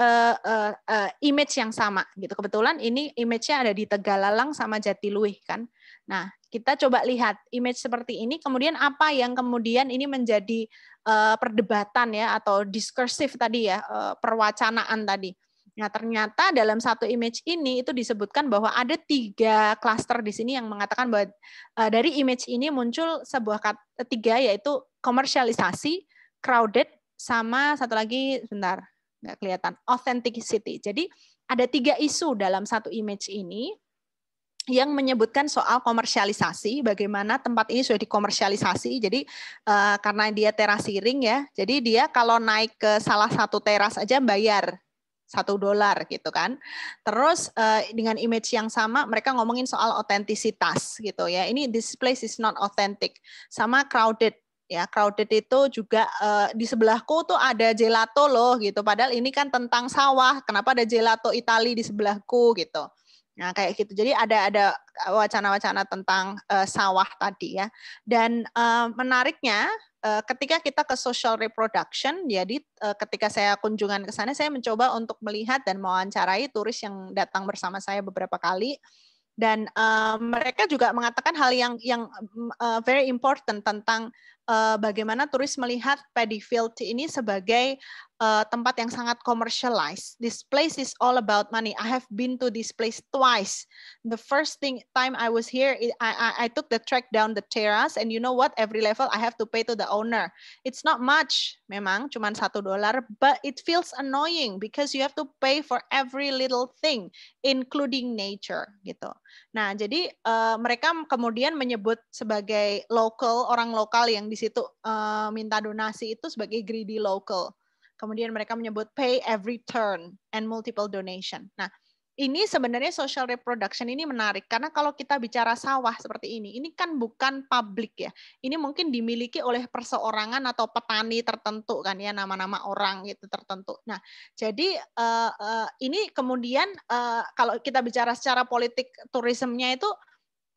uh, image yang sama gitu. Kebetulan ini image-nya ada di Tegalalang sama Jatiluih kan. Nah, kita coba lihat image seperti ini kemudian apa yang kemudian ini menjadi uh, perdebatan ya atau diskursif tadi ya, uh, perwacanaan tadi. Nah, ternyata dalam satu image ini itu disebutkan bahwa ada tiga klaster di sini yang mengatakan bahwa dari image ini muncul sebuah kata tiga yaitu komersialisasi, crowded, sama satu lagi sebentar nggak kelihatan authenticity. Jadi ada tiga isu dalam satu image ini yang menyebutkan soal komersialisasi, bagaimana tempat ini sudah dikomersialisasi. Jadi eh, karena dia terasiring ya, jadi dia kalau naik ke salah satu teras aja bayar satu dolar gitu kan. Terus eh, dengan image yang sama mereka ngomongin soal otentisitas gitu ya. Ini this place is not authentic. Sama crowded ya crowded itu juga uh, di sebelahku tuh ada gelato loh gitu padahal ini kan tentang sawah kenapa ada gelato Italia di sebelahku gitu nah kayak gitu jadi ada ada eh, wacana-wacana tentang uh, sawah tadi ya dan uh, menariknya uh, ketika kita ke social reproduction jadi uh, ketika saya kunjungan ke sana saya mencoba untuk melihat dan mewawancarai turis yang datang bersama saya beberapa kali dan uh, mereka juga mengatakan hal yang yang uh, very important tentang uh, bagaimana turis melihat Paddy Field ini sebagai uh, tempat yang sangat commercialized. This place is all about money. I have been to this place twice. The first thing time I was here, I, I, I took the track down the terrace, and you know what? Every level I have to pay to the owner. It's not much, memang, cuma satu dolar, but it feels annoying because you have to pay for every little thing, including nature, gitu. Nah, jadi uh, mereka kemudian menyebut sebagai local orang lokal yang di situ uh, minta donasi itu sebagai greedy local. Kemudian mereka menyebut pay every turn and multiple donation. Nah, ini sebenarnya social reproduction ini menarik karena kalau kita bicara sawah seperti ini, ini kan bukan publik ya. Ini mungkin dimiliki oleh perseorangan atau petani tertentu kan ya nama-nama orang gitu tertentu. Nah, jadi uh, uh, ini kemudian uh, kalau kita bicara secara politik turismenya itu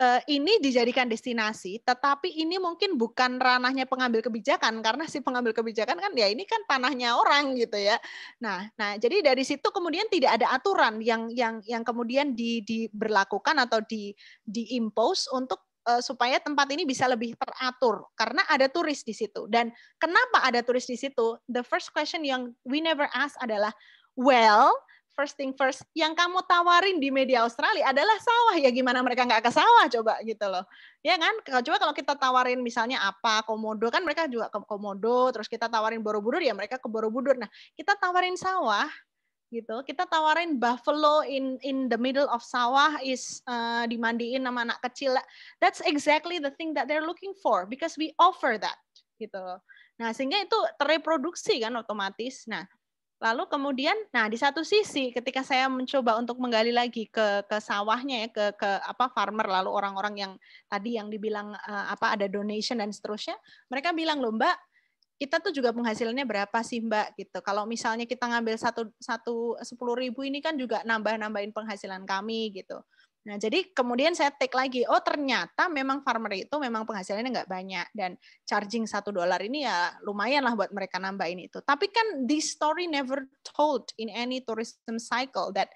Eh, ini dijadikan destinasi, tetapi ini mungkin bukan ranahnya pengambil kebijakan karena si pengambil kebijakan kan ya ini kan tanahnya orang gitu ya. Nah, nah jadi dari situ kemudian tidak ada aturan yang yang yang kemudian di, diberlakukan atau di diimpose untuk uh, supaya tempat ini bisa lebih teratur karena ada turis di situ. Dan kenapa ada turis di situ? The first question yang we never ask adalah well first thing first, yang kamu tawarin di media Australia adalah sawah. Ya gimana mereka nggak ke sawah coba gitu loh. Ya kan? Coba kalau kita tawarin misalnya apa, komodo, kan mereka juga ke komodo, terus kita tawarin Borobudur, ya mereka ke Borobudur. Nah, kita tawarin sawah, gitu. Kita tawarin buffalo in in the middle of sawah is uh, dimandiin sama anak kecil. That's exactly the thing that they're looking for because we offer that gitu. Nah, sehingga itu terreproduksi kan otomatis. Nah, Lalu kemudian, nah di satu sisi ketika saya mencoba untuk menggali lagi ke ke sawahnya ya ke ke apa farmer lalu orang-orang yang tadi yang dibilang uh, apa ada donation dan seterusnya, mereka bilang loh Mbak kita tuh juga penghasilannya berapa sih Mbak gitu. Kalau misalnya kita ngambil satu satu sepuluh ribu ini kan juga nambah nambahin penghasilan kami gitu. Nah, jadi kemudian saya take lagi, oh ternyata memang farmer itu memang penghasilannya nggak banyak dan charging satu dolar ini ya lumayan lah buat mereka nambahin itu. Tapi kan this story never told in any tourism cycle that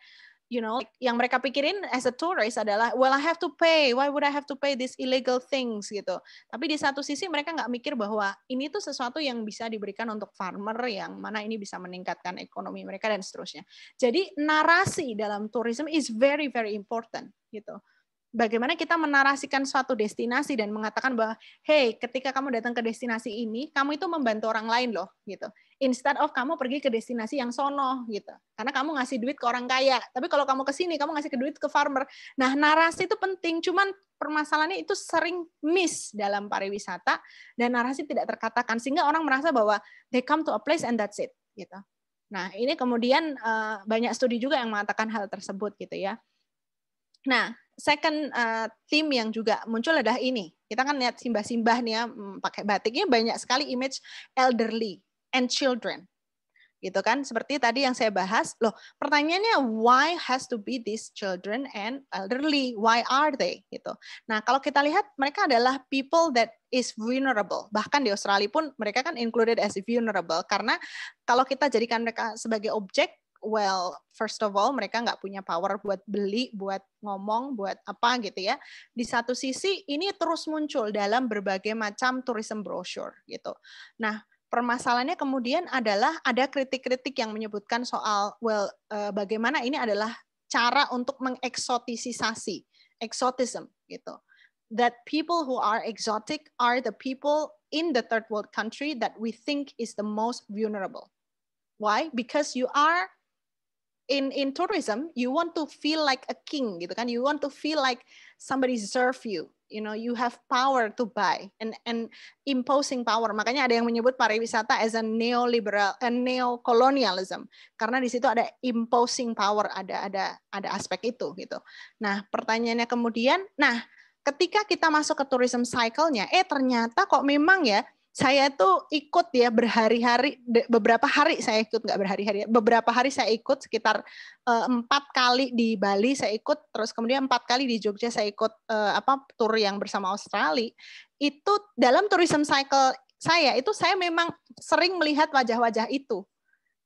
you know like yang mereka pikirin as a tourist adalah well I have to pay why would I have to pay these illegal things gitu tapi di satu sisi mereka nggak mikir bahwa ini tuh sesuatu yang bisa diberikan untuk farmer yang mana ini bisa meningkatkan ekonomi mereka dan seterusnya jadi narasi dalam tourism is very very important gitu bagaimana kita menarasikan suatu destinasi dan mengatakan bahwa hey ketika kamu datang ke destinasi ini kamu itu membantu orang lain loh gitu instead of kamu pergi ke destinasi yang sono gitu. Karena kamu ngasih duit ke orang kaya. Tapi kalau kamu ke sini kamu ngasih ke duit ke farmer. Nah, narasi itu penting, cuman permasalahannya itu sering miss dalam pariwisata dan narasi tidak terkatakan sehingga orang merasa bahwa they come to a place and that's it gitu. Nah, ini kemudian eh, banyak studi juga yang mengatakan hal tersebut gitu ya. Nah, second eh, tim yang juga muncul adalah ini. Kita kan lihat simbah-simbah nih ya mm, pakai batiknya banyak sekali image elderly and children. Gitu kan? Seperti tadi yang saya bahas, loh, pertanyaannya why has to be these children and elderly? Why are they? Gitu. Nah, kalau kita lihat mereka adalah people that is vulnerable. Bahkan di Australia pun mereka kan included as vulnerable karena kalau kita jadikan mereka sebagai objek well first of all mereka nggak punya power buat beli buat ngomong buat apa gitu ya di satu sisi ini terus muncul dalam berbagai macam tourism brochure gitu nah permasalahannya kemudian adalah ada kritik-kritik yang menyebutkan soal well uh, bagaimana ini adalah cara untuk mengeksotisisasi exotism gitu that people who are exotic are the people in the third world country that we think is the most vulnerable why because you are in in tourism you want to feel like a king gitu kan you want to feel like somebody serve you you know you have power to buy and and imposing power makanya ada yang menyebut pariwisata as a neoliberal a colonialism karena di situ ada imposing power ada ada ada aspek itu gitu nah pertanyaannya kemudian nah ketika kita masuk ke tourism cycle-nya eh ternyata kok memang ya saya tuh ikut ya berhari-hari beberapa hari saya ikut nggak berhari-hari ya. beberapa hari saya ikut sekitar eh, empat uh, kali di Bali saya ikut terus kemudian empat kali di Jogja saya ikut uh, apa tour yang bersama Australia itu dalam tourism cycle saya itu saya memang sering melihat wajah-wajah itu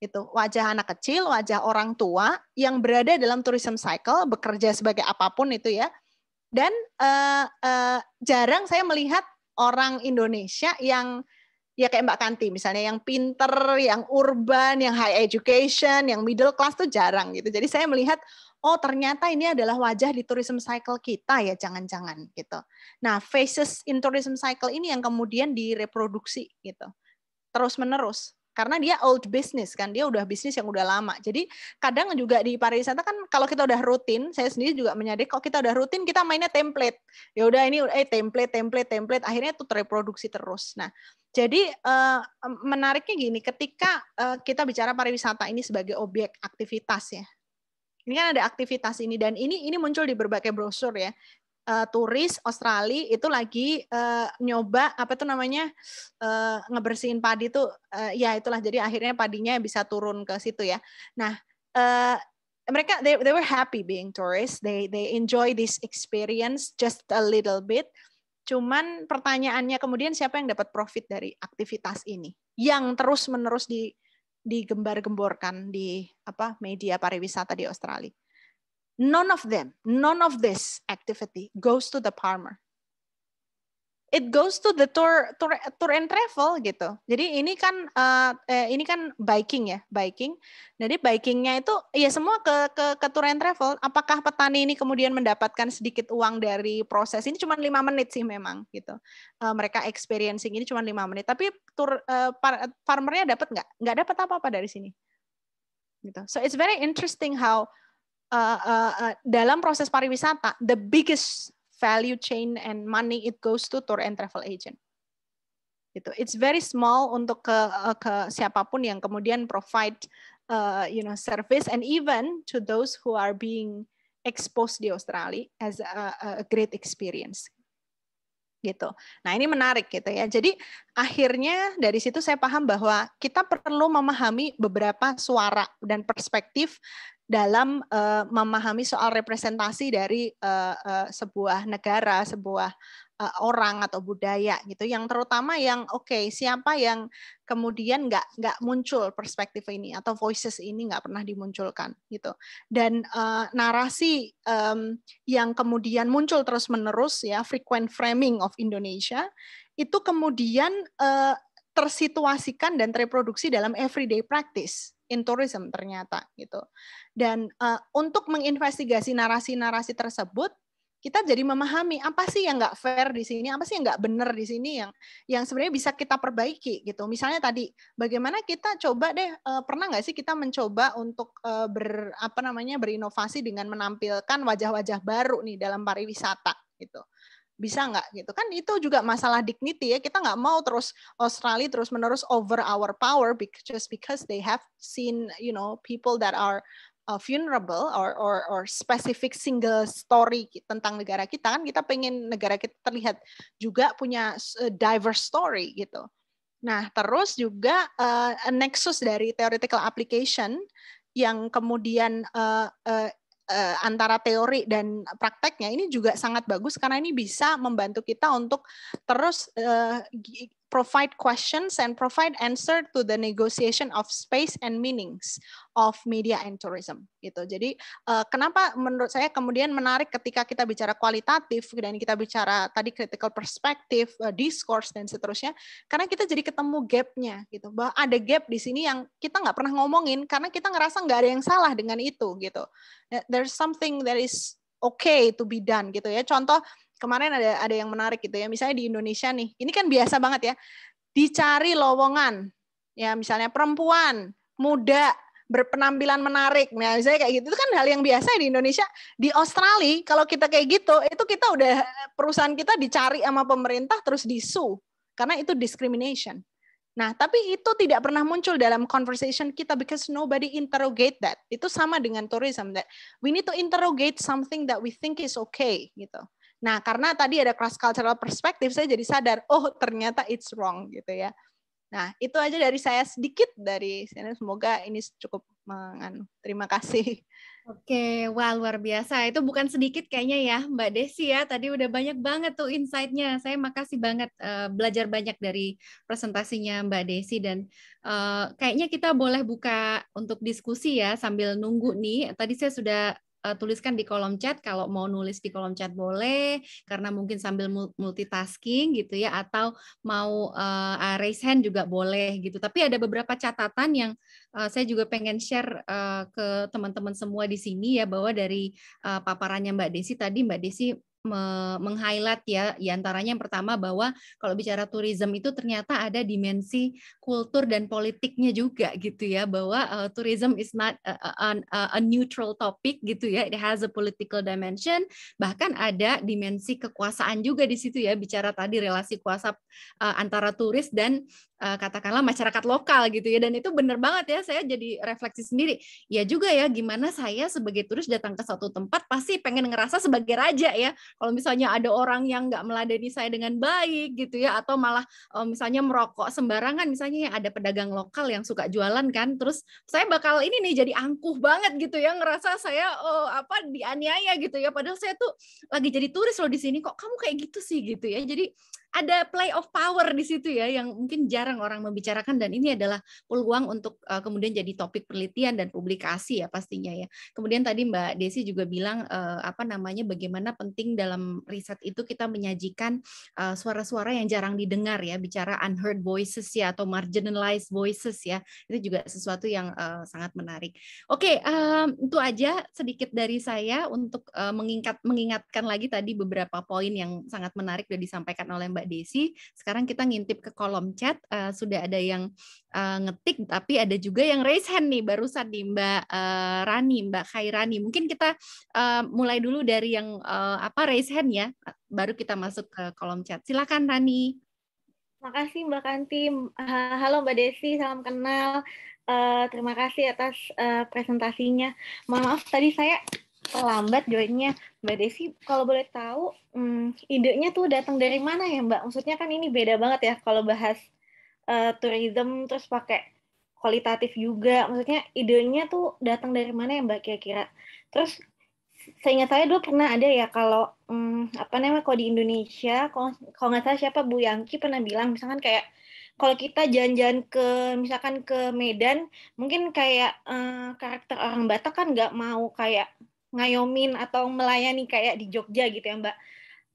itu wajah anak kecil wajah orang tua yang berada dalam tourism cycle bekerja sebagai apapun itu ya dan uh, uh, jarang saya melihat orang Indonesia yang ya kayak Mbak Kanti misalnya yang pinter, yang urban, yang high education, yang middle class tuh jarang gitu. Jadi saya melihat oh ternyata ini adalah wajah di tourism cycle kita ya jangan-jangan gitu. Nah, faces in tourism cycle ini yang kemudian direproduksi gitu. Terus menerus karena dia old business kan dia udah bisnis yang udah lama jadi kadang juga di pariwisata kan kalau kita udah rutin saya sendiri juga menyadari kalau kita udah rutin kita mainnya template ya udah ini eh template template template akhirnya itu reproduksi terus nah jadi eh, menariknya gini ketika eh, kita bicara pariwisata ini sebagai objek aktivitas ya ini kan ada aktivitas ini dan ini ini muncul di berbagai brosur ya uh, turis Australia itu lagi uh, nyoba apa tuh namanya uh, ngebersihin padi tuh uh, ya itulah jadi akhirnya padinya bisa turun ke situ ya. Nah, uh, mereka they, they were happy being tourists. They they enjoy this experience just a little bit. Cuman pertanyaannya kemudian siapa yang dapat profit dari aktivitas ini yang terus menerus di digembar-gemborkan di apa media pariwisata di Australia. None of them, none of this activity goes to the farmer. It goes to the tour tour, tour and travel gitu. Jadi ini kan uh, ini kan biking ya, biking. Jadi bikingnya itu ya semua ke, ke ke tour and travel. Apakah petani ini kemudian mendapatkan sedikit uang dari proses ini? Cuma lima menit sih memang gitu. Uh, mereka experiencing ini cuma lima menit. Tapi tour uh, farmernya dapat nggak? Nggak dapat apa-apa dari sini. Gitu. So it's very interesting how uh, uh, dalam proses pariwisata, the biggest value chain and money it goes to tour and travel agent. Itu, It's very small untuk ke ke siapapun yang kemudian provide uh, you know service and even to those who are being exposed di Australia as a, a great experience gitu. Nah ini menarik gitu ya. Jadi akhirnya dari situ saya paham bahwa kita perlu memahami beberapa suara dan perspektif dalam uh, memahami soal representasi dari uh, uh, sebuah negara, sebuah uh, orang atau budaya gitu. Yang terutama yang oke okay, siapa yang kemudian nggak nggak muncul perspektif ini atau voices ini nggak pernah dimunculkan gitu. Dan uh, narasi um, yang kemudian muncul terus menerus ya frequent framing of Indonesia itu kemudian uh, tersituasikan dan terproduksi dalam everyday practice in tourism ternyata gitu. Dan uh, untuk menginvestigasi narasi-narasi tersebut, kita jadi memahami apa sih yang nggak fair di sini, apa sih yang nggak benar di sini yang yang sebenarnya bisa kita perbaiki gitu. Misalnya tadi bagaimana kita coba deh uh, pernah nggak sih kita mencoba untuk uh, ber apa namanya berinovasi dengan menampilkan wajah-wajah baru nih dalam pariwisata gitu bisa nggak gitu kan itu juga masalah dignity ya kita nggak mau terus Australia terus menerus over our power because, just because they have seen you know people that are uh, vulnerable or, or or specific single story tentang negara kita kan kita pengen negara kita terlihat juga punya uh, diverse story gitu nah terus juga uh, nexus dari theoretical application yang kemudian uh, uh, uh, antara teori dan prakteknya ini juga sangat bagus karena ini bisa membantu kita untuk terus uh, provide questions and provide answer to the negotiation of space and meanings of media and tourism gitu. Jadi uh, kenapa menurut saya kemudian menarik ketika kita bicara kualitatif dan kita bicara tadi critical perspective, uh, discourse dan seterusnya karena kita jadi ketemu gapnya gitu. Bahwa ada gap di sini yang kita nggak pernah ngomongin karena kita ngerasa nggak ada yang salah dengan itu gitu. There's something that is okay to be done gitu ya. Contoh kemarin ada ada yang menarik gitu ya. Misalnya di Indonesia nih, ini kan biasa banget ya. Dicari lowongan ya misalnya perempuan, muda, berpenampilan menarik. Nah, misalnya kayak gitu itu kan hal yang biasa di Indonesia. Di Australia kalau kita kayak gitu, itu kita udah eh, perusahaan kita dicari sama pemerintah terus disu karena itu discrimination. Nah, tapi itu tidak pernah muncul dalam conversation kita because nobody interrogate that. Itu sama dengan tourism that we need to interrogate something that we think is okay gitu. Nah, karena tadi ada cross cultural perspective, saya jadi sadar, oh ternyata it's wrong gitu ya. Nah, itu aja dari saya sedikit dari sini. Semoga ini cukup mengan. Terima kasih. Oke, wah luar biasa. Itu bukan sedikit kayaknya ya Mbak Desi ya. Tadi udah banyak banget tuh insight-nya. Saya makasih banget uh, belajar banyak dari presentasinya Mbak Desi dan uh, kayaknya kita boleh buka untuk diskusi ya sambil nunggu nih. Tadi saya sudah uh, tuliskan di kolom chat kalau mau nulis di kolom chat boleh karena mungkin sambil multitasking gitu ya atau mau uh, raise hand juga boleh gitu. Tapi ada beberapa catatan yang uh, saya juga pengen share uh, ke teman-teman semua di sini ya bahwa dari uh, paparannya Mbak Desi tadi Mbak Desi meng-highlight ya diantaranya yang pertama bahwa kalau bicara tourism itu ternyata ada dimensi kultur dan politiknya juga gitu ya bahwa uh, tourism is not a, a, a neutral topic gitu ya it has a political dimension bahkan ada dimensi kekuasaan juga di situ ya bicara tadi relasi kuasa uh, antara turis dan Eh, katakanlah masyarakat lokal gitu ya dan itu benar banget ya saya jadi refleksi sendiri ya juga ya gimana saya sebagai turis datang ke satu tempat pasti pengen ngerasa sebagai raja ya kalau misalnya ada orang yang nggak meladeni saya dengan baik gitu ya atau malah uh, misalnya merokok sembarangan misalnya ya ada pedagang lokal yang suka jualan kan terus saya bakal ini nih jadi angkuh banget gitu ya ngerasa saya oh, apa dianiaya gitu ya padahal saya tuh lagi jadi turis loh di sini kok kamu kayak gitu sih gitu ya jadi ada play of power di situ ya yang mungkin jarang orang membicarakan dan ini adalah peluang untuk uh, kemudian jadi topik penelitian dan publikasi ya pastinya ya. Kemudian tadi Mbak Desi juga bilang uh, apa namanya bagaimana penting dalam riset itu kita menyajikan eh, suara-suara uh, yang jarang didengar ya bicara unheard voices ya atau marginalized voices ya. Itu juga sesuatu yang uh, sangat menarik. Oke, okay, uh, itu aja sedikit dari saya untuk uh, mengingat mengingatkan lagi tadi beberapa poin yang sangat menarik sudah disampaikan oleh Mbak Mbak Desi. Sekarang kita ngintip ke kolom chat, uh, sudah ada yang uh, ngetik, tapi ada juga yang raise hand nih barusan nih Mbak uh, Rani, Mbak Khairani. Mungkin kita uh, mulai dulu dari yang uh, apa raise hand ya, baru kita masuk ke kolom chat. Silakan Rani. Makasih Mbak Kanti. Halo Mbak Desi, salam kenal. Uh, terima kasih atas uh, presentasinya. maaf tadi saya lambat joinnya Mbak Desi kalau boleh tahu hmm, idenya tuh datang dari mana ya Mbak maksudnya kan ini beda banget ya kalau bahas uh, tourism terus pakai kualitatif juga maksudnya idenya tuh datang dari mana ya Mbak kira-kira terus saya ingat saya dulu pernah ada ya kalau hmm, apa namanya kalau di Indonesia kalau kalau nggak salah siapa Bu Yangki pernah bilang misalkan kayak kalau kita jalan-jalan ke misalkan ke Medan mungkin kayak uh, karakter orang Batak kan nggak mau kayak ngayomin atau melayani kayak di Jogja gitu ya Mbak.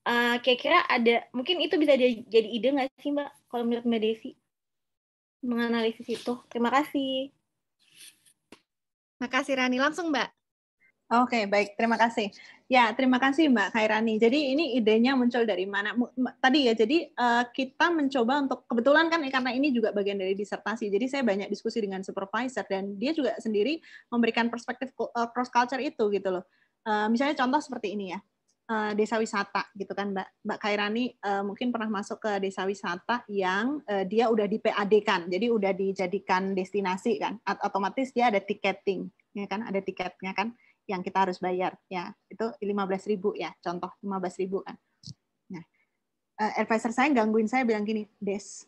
Uh, kira-kira ada mungkin itu bisa jadi ide nggak sih Mbak kalau menurut Mbak Desi menganalisis itu. Terima kasih. Makasih Rani. Langsung Mbak. Oke, okay, baik. Terima kasih. Ya, terima kasih Mbak Khairani. Jadi ini idenya muncul dari mana? Tadi ya, jadi uh, kita mencoba untuk kebetulan kan eh, karena ini juga bagian dari disertasi. Jadi saya banyak diskusi dengan supervisor dan dia juga sendiri memberikan perspektif eh, cross culture itu gitu loh. Uh, misalnya contoh seperti ini ya. Uh, desa wisata gitu kan Mbak Mbak Kairani uh, mungkin pernah masuk ke desa wisata yang uh, dia udah di PAD kan jadi udah dijadikan destinasi kan otomatis dia ada ticketing, ya kan ada tiketnya kan yang kita harus bayar ya itu 15.000 ya contoh 15.000 kan nah eh, advisor saya gangguin saya bilang gini des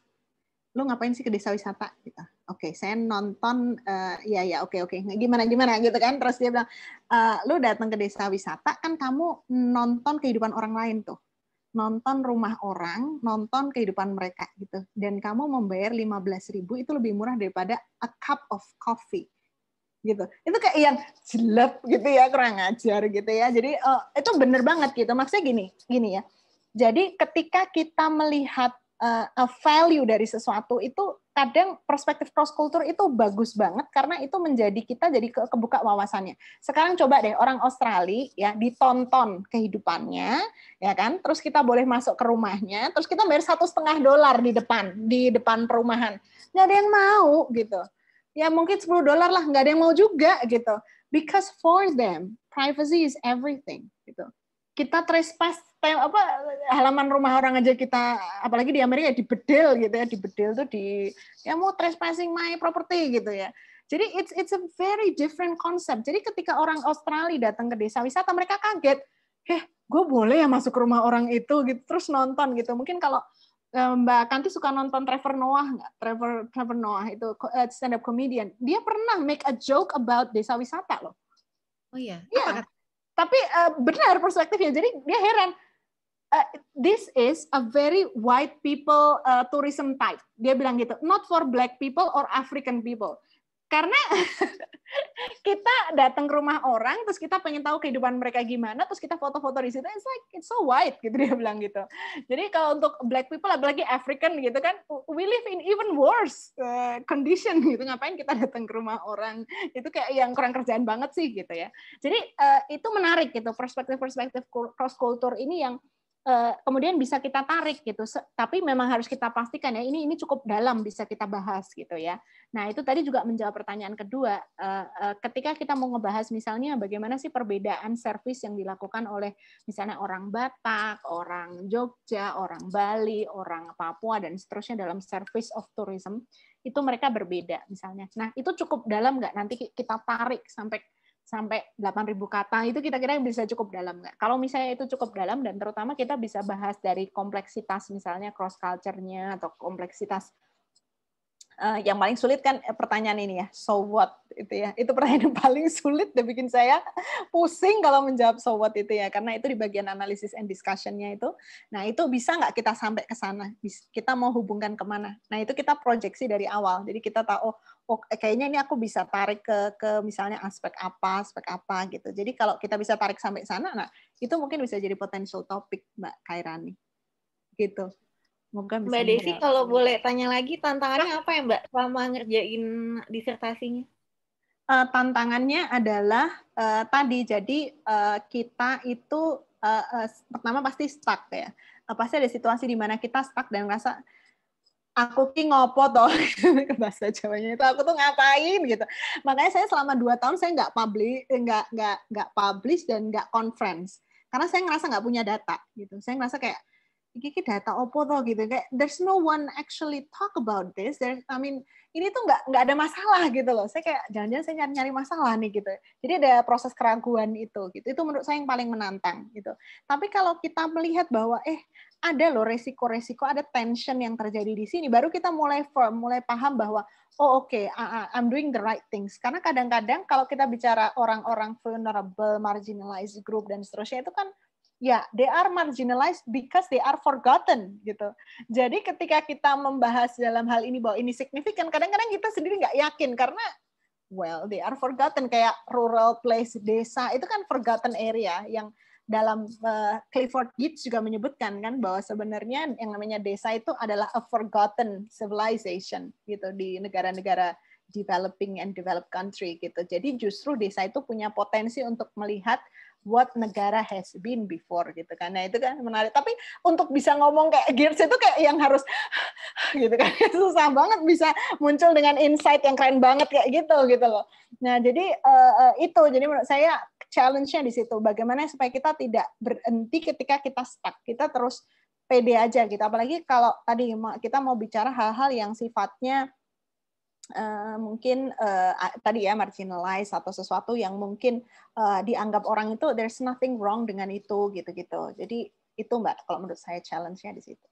lu ngapain sih ke desa wisata gitu oke okay, saya nonton uh, ya ya oke okay, oke okay. gimana gimana gitu kan terus dia bilang e, lu datang ke desa wisata kan kamu nonton kehidupan orang lain tuh nonton rumah orang, nonton kehidupan mereka gitu. Dan kamu membayar 15.000 itu lebih murah daripada a cup of coffee gitu itu kayak yang jelek gitu ya kurang ajar gitu ya jadi uh, itu bener banget gitu maksudnya gini gini ya jadi ketika kita melihat uh, value dari sesuatu itu kadang perspektif cross culture itu bagus banget karena itu menjadi kita jadi ke kebuka wawasannya sekarang coba deh orang Australia ya ditonton kehidupannya ya kan terus kita boleh masuk ke rumahnya terus kita bayar satu setengah dolar di depan di depan perumahan nggak ada yang mau gitu ya mungkin 10 dolar lah nggak ada yang mau juga gitu because for them privacy is everything gitu kita trespass apa halaman rumah orang aja kita apalagi di Amerika ya, di bedel gitu ya di bedel tuh di ya mau trespassing my property gitu ya jadi it's it's a very different concept jadi ketika orang Australia datang ke desa wisata mereka kaget heh, gue boleh ya masuk ke rumah orang itu gitu terus nonton gitu mungkin kalau Eh, Mbak Kanti suka nonton Trevor Noah nggak? Trevor Trevor Noah itu eh, stand up comedian. Dia pernah make a joke about desa wisata loh. Oh iya. Yeah. Iya. Tapi uh, benar perspektifnya. Jadi dia heran. Uh, this is a very white people uh, tourism type. Dia bilang gitu. Not for black people or African people karena kita datang ke rumah orang terus kita pengen tahu kehidupan mereka gimana terus kita foto-foto di situ it's like it's so white gitu dia bilang gitu jadi kalau untuk black people apalagi African gitu kan we live in even worse uh, condition gitu ngapain kita datang ke rumah orang itu kayak yang kurang kerjaan banget sih gitu ya jadi uh, itu menarik gitu perspektif-perspektif cross culture ini yang Eh, kemudian bisa kita tarik gitu. Tapi memang harus kita pastikan ya ini ini cukup dalam bisa kita bahas gitu ya. Nah, itu tadi juga menjawab pertanyaan kedua eh, eh, ketika kita mau ngebahas misalnya bagaimana sih perbedaan servis yang dilakukan oleh misalnya orang Batak, orang Jogja, orang Bali, orang Papua dan seterusnya dalam service of tourism itu mereka berbeda misalnya. Nah, itu cukup dalam nggak nanti kita tarik sampai sampai 8.000 kata itu kita kira yang bisa cukup dalam nggak? Kalau misalnya itu cukup dalam dan terutama kita bisa bahas dari kompleksitas misalnya cross culture-nya atau kompleksitas uh, yang paling sulit kan eh, pertanyaan ini ya, so what itu ya. Itu pertanyaan yang paling sulit dan bikin saya pusing kalau menjawab so what itu ya, karena itu di bagian analisis and discussionnya itu. Nah, itu bisa nggak kita sampai ke sana? Kita mau hubungkan kemana? Nah, itu kita proyeksi dari awal. Jadi kita tahu, oh, oh kayaknya ini aku bisa tarik ke, ke misalnya aspek apa, aspek apa gitu. Jadi kalau kita bisa tarik sampai sana, nah itu mungkin bisa jadi potensial topik Mbak Kairani. Gitu. Moga Mbak Desi menjawab. kalau boleh tanya lagi tantangannya apa ya Mbak selama ngerjain disertasinya? Uh, tantangannya adalah uh, tadi jadi uh, kita itu uh, uh, pertama pasti stuck ya. Uh, pasti ada situasi di mana kita stuck dan merasa aku ki ngopo toh ke bahasa Jawanya itu aku tuh ngapain gitu makanya saya selama dua tahun saya nggak publish nggak nggak nggak publish dan nggak conference karena saya ngerasa nggak punya data gitu saya ngerasa kayak iki data opo tuh gitu kayak there's no one actually talk about this there I mean ini tuh nggak nggak ada masalah gitu loh saya kayak jangan-jangan saya nyari nyari masalah nih gitu jadi ada proses keraguan itu gitu itu menurut saya yang paling menantang gitu tapi kalau kita melihat bahwa eh ada loh resiko-resiko ada tension yang terjadi di sini baru kita mulai firm mulai paham bahwa oh oke okay, I'm doing the right things karena kadang-kadang kalau kita bicara orang-orang vulnerable marginalized group dan seterusnya itu kan ya they are marginalized because they are forgotten gitu. Jadi ketika kita membahas dalam hal ini bahwa ini signifikan, kadang-kadang kita sendiri nggak yakin karena well they are forgotten kayak rural place desa itu kan forgotten area yang dalam uh, Clifford Geertz juga menyebutkan kan bahwa sebenarnya yang namanya desa itu adalah a forgotten civilization gitu di negara-negara developing and developed country gitu. Jadi justru desa itu punya potensi untuk melihat what negara has been before gitu kan. Nah, itu kan menarik. Tapi untuk bisa ngomong kayak Gears itu kayak yang harus gitu kan. Susah banget bisa muncul dengan insight yang keren banget kayak gitu gitu loh. Nah, jadi uh, uh, itu jadi menurut saya challenge-nya di situ. Bagaimana supaya kita tidak berhenti ketika kita stuck. Kita terus pede aja gitu. Apalagi kalau tadi kita mau bicara hal-hal yang sifatnya Eh, mungkin uh, tadi ya marginalize atau sesuatu yang mungkin uh, dianggap orang itu there's nothing wrong dengan itu gitu-gitu. Jadi itu Mbak kalau menurut saya challenge-nya di situ.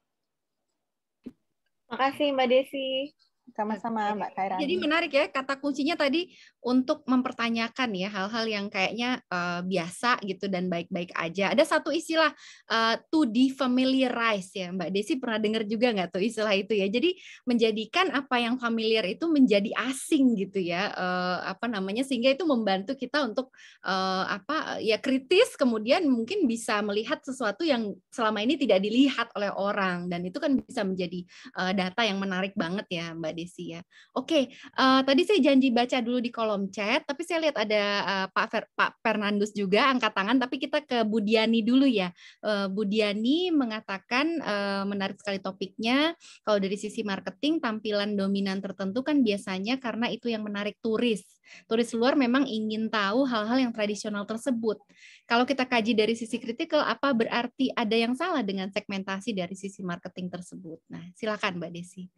Makasih Mbak Desi. Sama-sama Mbak Kairani. Jadi menarik ya kata kuncinya tadi untuk mempertanyakan ya hal-hal yang kayaknya uh, biasa gitu dan baik-baik aja. Ada satu istilah uh, to defamiliarize ya Mbak Desi pernah dengar juga nggak tuh istilah itu ya. Jadi menjadikan apa yang familiar itu menjadi asing gitu ya uh, apa namanya sehingga itu membantu kita untuk uh, apa ya kritis kemudian mungkin bisa melihat sesuatu yang selama ini tidak dilihat oleh orang dan itu kan bisa menjadi uh, data yang menarik banget ya Mbak Desi ya. Oke, okay, uh, tadi saya janji baca dulu di kolom kolom chat, tapi saya lihat ada uh, Pak Fer, Pak Fernandus juga angkat tangan, tapi kita ke Budiani dulu ya. Uh, Budiani mengatakan uh, menarik sekali topiknya. Kalau dari sisi marketing, tampilan dominan tertentu kan biasanya karena itu yang menarik turis. Turis luar memang ingin tahu hal-hal yang tradisional tersebut. Kalau kita kaji dari sisi kritikal, apa berarti ada yang salah dengan segmentasi dari sisi marketing tersebut? Nah, silakan Mbak Desi.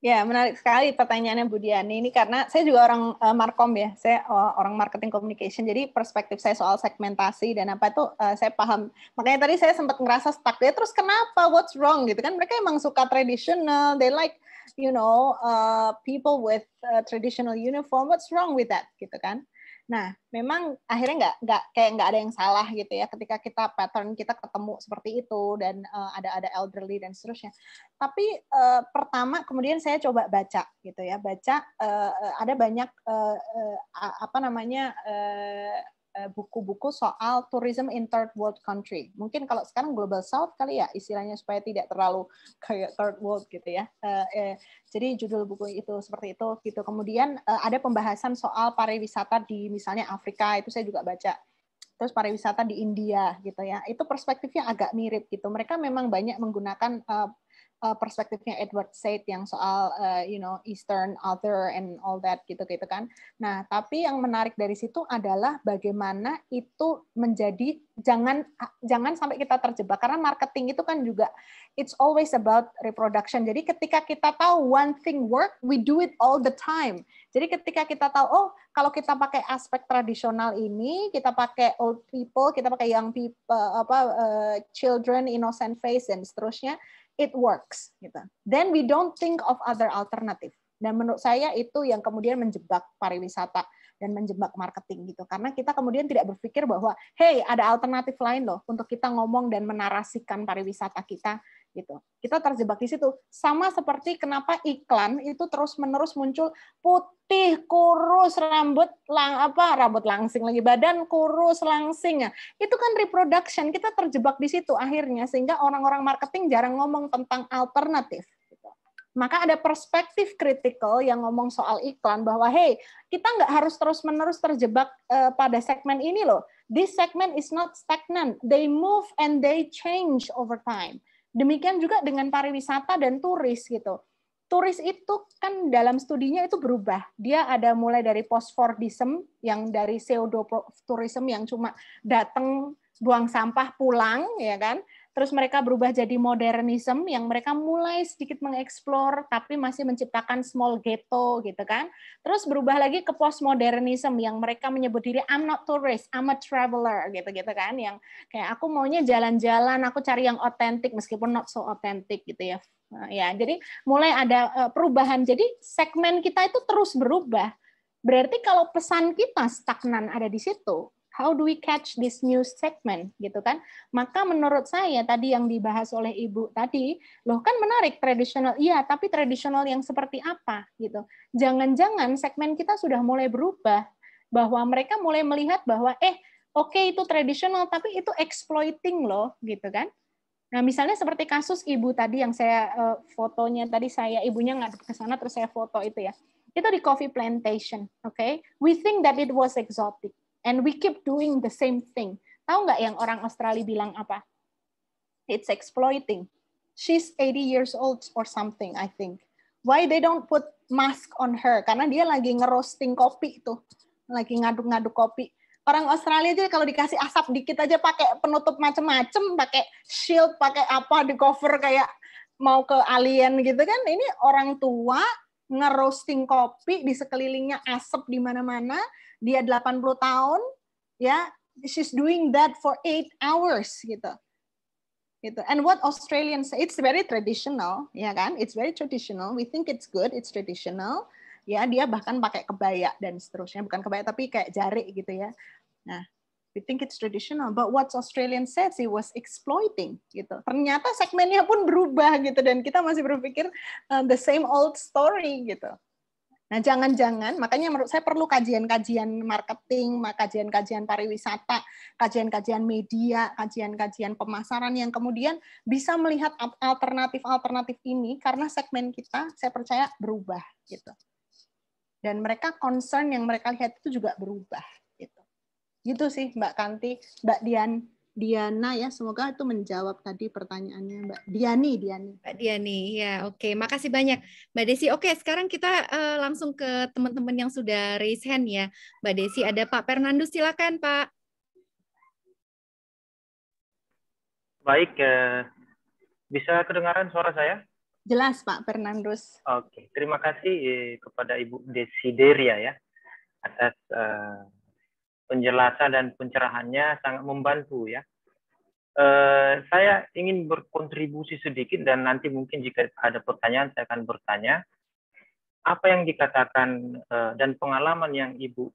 Ya, menarik sekali pertanyaannya Bu Diani ini karena saya juga orang uh, markom ya, saya uh, orang marketing communication. Jadi perspektif saya soal segmentasi dan apa itu uh, saya paham. Makanya tadi saya sempat ngerasa stuck ya terus kenapa? What's wrong gitu kan? Mereka emang suka tradisional, they like you know uh, people with uh, traditional uniform. What's wrong with that gitu kan? Nah, memang akhirnya nggak nggak kayak nggak ada yang salah gitu ya ketika kita pattern kita ketemu seperti itu dan uh, ada ada elderly dan seterusnya. Tapi uh, pertama kemudian saya coba baca gitu ya, baca uh, ada banyak uh, uh, apa namanya uh, Eh, buku-buku soal tourism in third world country. Mungkin kalau sekarang global south kali ya istilahnya supaya tidak terlalu kayak third world gitu ya. Uh, uh, jadi judul buku itu seperti itu gitu. Kemudian uh, ada pembahasan soal pariwisata di misalnya Afrika itu saya juga baca. Terus pariwisata di India gitu ya. Itu perspektifnya agak mirip gitu. Mereka memang banyak menggunakan uh, uh, perspektifnya Edward Said yang soal uh, you know Eastern author and all that gitu-gitu kan. Nah, tapi yang menarik dari situ adalah bagaimana itu menjadi jangan jangan sampai kita terjebak karena marketing itu kan juga it's always about reproduction. Jadi ketika kita tahu one thing work, we do it all the time. Jadi ketika kita tahu oh kalau kita pakai aspek tradisional ini, kita pakai old people, kita pakai young people apa uh, children innocent face dan seterusnya, it works gitu. Then we don't think of other alternative. Dan menurut saya itu yang kemudian menjebak pariwisata dan menjebak marketing gitu. Karena kita kemudian tidak berpikir bahwa hey, ada alternatif lain loh untuk kita ngomong dan menarasikan pariwisata kita gitu. Kita terjebak di situ. Sama seperti kenapa iklan itu terus-menerus muncul putih, kurus, rambut lang apa rambut langsing lagi, badan kurus langsingnya. Itu kan reproduction. Kita terjebak di situ akhirnya sehingga orang-orang marketing jarang ngomong tentang alternatif. Gitu. Maka ada perspektif kritikal yang ngomong soal iklan bahwa hey, kita nggak harus terus-menerus terjebak eh, pada segmen ini loh. This segment is not stagnant. They move and they change over time. Demikian juga dengan pariwisata dan turis gitu. Turis itu kan dalam studinya itu berubah. Dia ada mulai dari post-Fordism yang dari pseudo tourism yang cuma datang buang sampah pulang ya kan terus mereka berubah jadi modernisme yang mereka mulai sedikit mengeksplor tapi masih menciptakan small ghetto gitu kan. Terus berubah lagi ke postmodernisme yang mereka menyebut diri I'm not tourist, I'm a traveler gitu-gitu kan yang kayak aku maunya jalan-jalan, aku cari yang otentik meskipun not so otentik gitu ya. Nah, ya, jadi mulai ada eh, perubahan. Jadi segmen kita itu terus berubah. Berarti kalau pesan kita stagnan ada di situ, how do we catch this new segment gitu kan maka menurut saya tadi yang dibahas oleh ibu tadi loh kan menarik tradisional iya tapi tradisional yang seperti apa gitu jangan-jangan segmen kita sudah mulai berubah bahwa mereka mulai melihat bahwa eh oke okay, itu tradisional tapi itu exploiting loh gitu kan Nah, misalnya seperti kasus ibu tadi yang saya eh, fotonya tadi saya ibunya ngadep ke sana terus saya foto itu ya. Itu di coffee plantation, oke. Okay? We think that it was exotic. And we keep doing the same thing. Tahu nggak yang orang Australia bilang apa? It's exploiting. She's 80 years old or something, I think. Why they don't put mask on her? Karena dia lagi ngerosting kopi itu, Lagi ngaduk-ngaduk kopi. Orang Australia aja kalau dikasih asap dikit aja pakai penutup macem-macem, pakai shield, pakai apa di cover kayak mau ke alien gitu kan. Ini orang tua ngerosting kopi di sekelilingnya asap di mana-mana dia 80 tahun ya she's doing that for eight hours gitu gitu and what Australians say, it's very traditional ya kan it's very traditional we think it's good it's traditional ya dia bahkan pakai kebaya dan seterusnya bukan kebaya tapi kayak jari gitu ya nah we think it's traditional, but what Australian says he was exploiting gitu. Ternyata segmennya pun berubah gitu dan kita masih berpikir uh, the same old story gitu. Nah, jangan-jangan makanya menurut saya perlu kajian-kajian marketing, kajian-kajian pariwisata, kajian-kajian media, kajian-kajian pemasaran yang kemudian bisa melihat alternatif-alternatif ini karena segmen kita saya percaya berubah gitu. Dan mereka concern yang mereka lihat itu juga berubah gitu. Gitu sih Mbak Kanti, Mbak Dian. Diana ya. Semoga itu menjawab tadi pertanyaannya Mbak Diani. Diani. Mbak Diani, ya oke. Okay. Makasih banyak Mbak Desi. Oke, okay, sekarang kita uh, langsung ke teman-teman yang sudah raise hand ya. Mbak Desi, ada Pak Fernando, silakan Pak. Baik, eh, bisa kedengaran suara saya? Jelas Pak Fernandus. Oke, terima kasih eh, kepada Ibu Desideria ya atas eh, penjelasan dan pencerahannya sangat membantu ya. Eh, saya ingin berkontribusi sedikit dan nanti mungkin jika ada pertanyaan saya akan bertanya. Apa yang dikatakan eh, dan pengalaman yang Ibu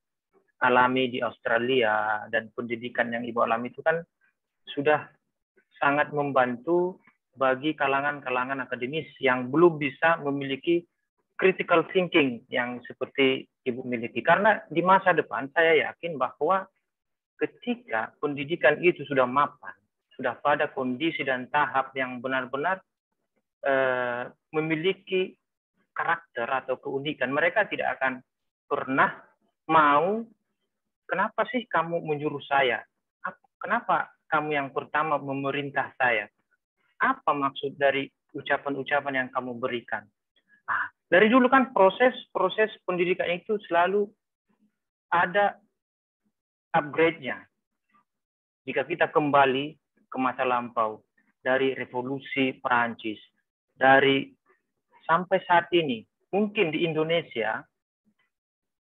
alami di Australia dan pendidikan yang Ibu alami itu kan sudah sangat membantu bagi kalangan-kalangan akademis yang belum bisa memiliki critical thinking yang seperti Ibu miliki. Karena di masa depan saya yakin bahwa ketika pendidikan itu sudah mapan, sudah pada kondisi dan tahap yang benar-benar uh, memiliki karakter atau keunikan, mereka tidak akan pernah mau, kenapa sih kamu menyuruh saya? Kenapa kamu yang pertama memerintah saya? Apa maksud dari ucapan-ucapan yang kamu berikan? Ah, dari dulu kan proses-proses pendidikan itu selalu ada upgrade-nya. Jika kita kembali ke masa lampau dari revolusi Perancis, dari sampai saat ini, mungkin di Indonesia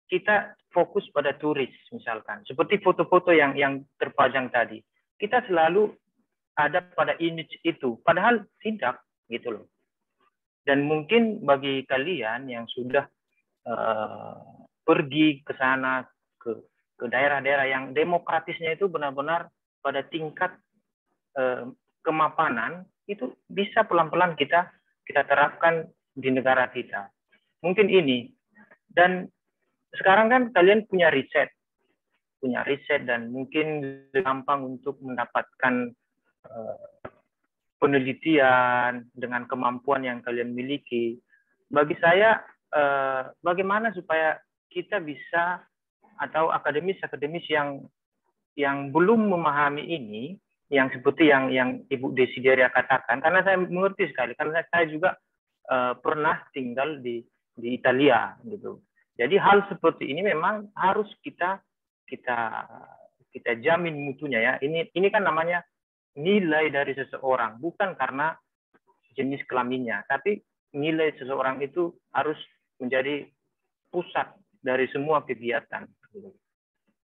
kita fokus pada turis misalkan, seperti foto-foto yang yang terpajang tadi. Kita selalu ada pada image itu, padahal tidak gitu loh. Dan mungkin bagi kalian yang sudah uh, pergi ke sana ke ke daerah-daerah yang demokratisnya itu benar-benar pada tingkat uh, kemapanan itu bisa pelan-pelan kita kita terapkan di negara kita mungkin ini dan sekarang kan kalian punya riset punya riset dan mungkin gampang untuk mendapatkan uh, penelitian dengan kemampuan yang kalian miliki. Bagi saya, eh, bagaimana supaya kita bisa atau akademis-akademis yang yang belum memahami ini, yang seperti yang yang Ibu Desideria katakan, karena saya mengerti sekali, karena saya juga eh, pernah tinggal di di Italia gitu. Jadi hal seperti ini memang harus kita kita kita jamin mutunya ya. Ini ini kan namanya nilai dari seseorang bukan karena jenis kelaminnya, tapi nilai seseorang itu harus menjadi pusat dari semua kegiatan.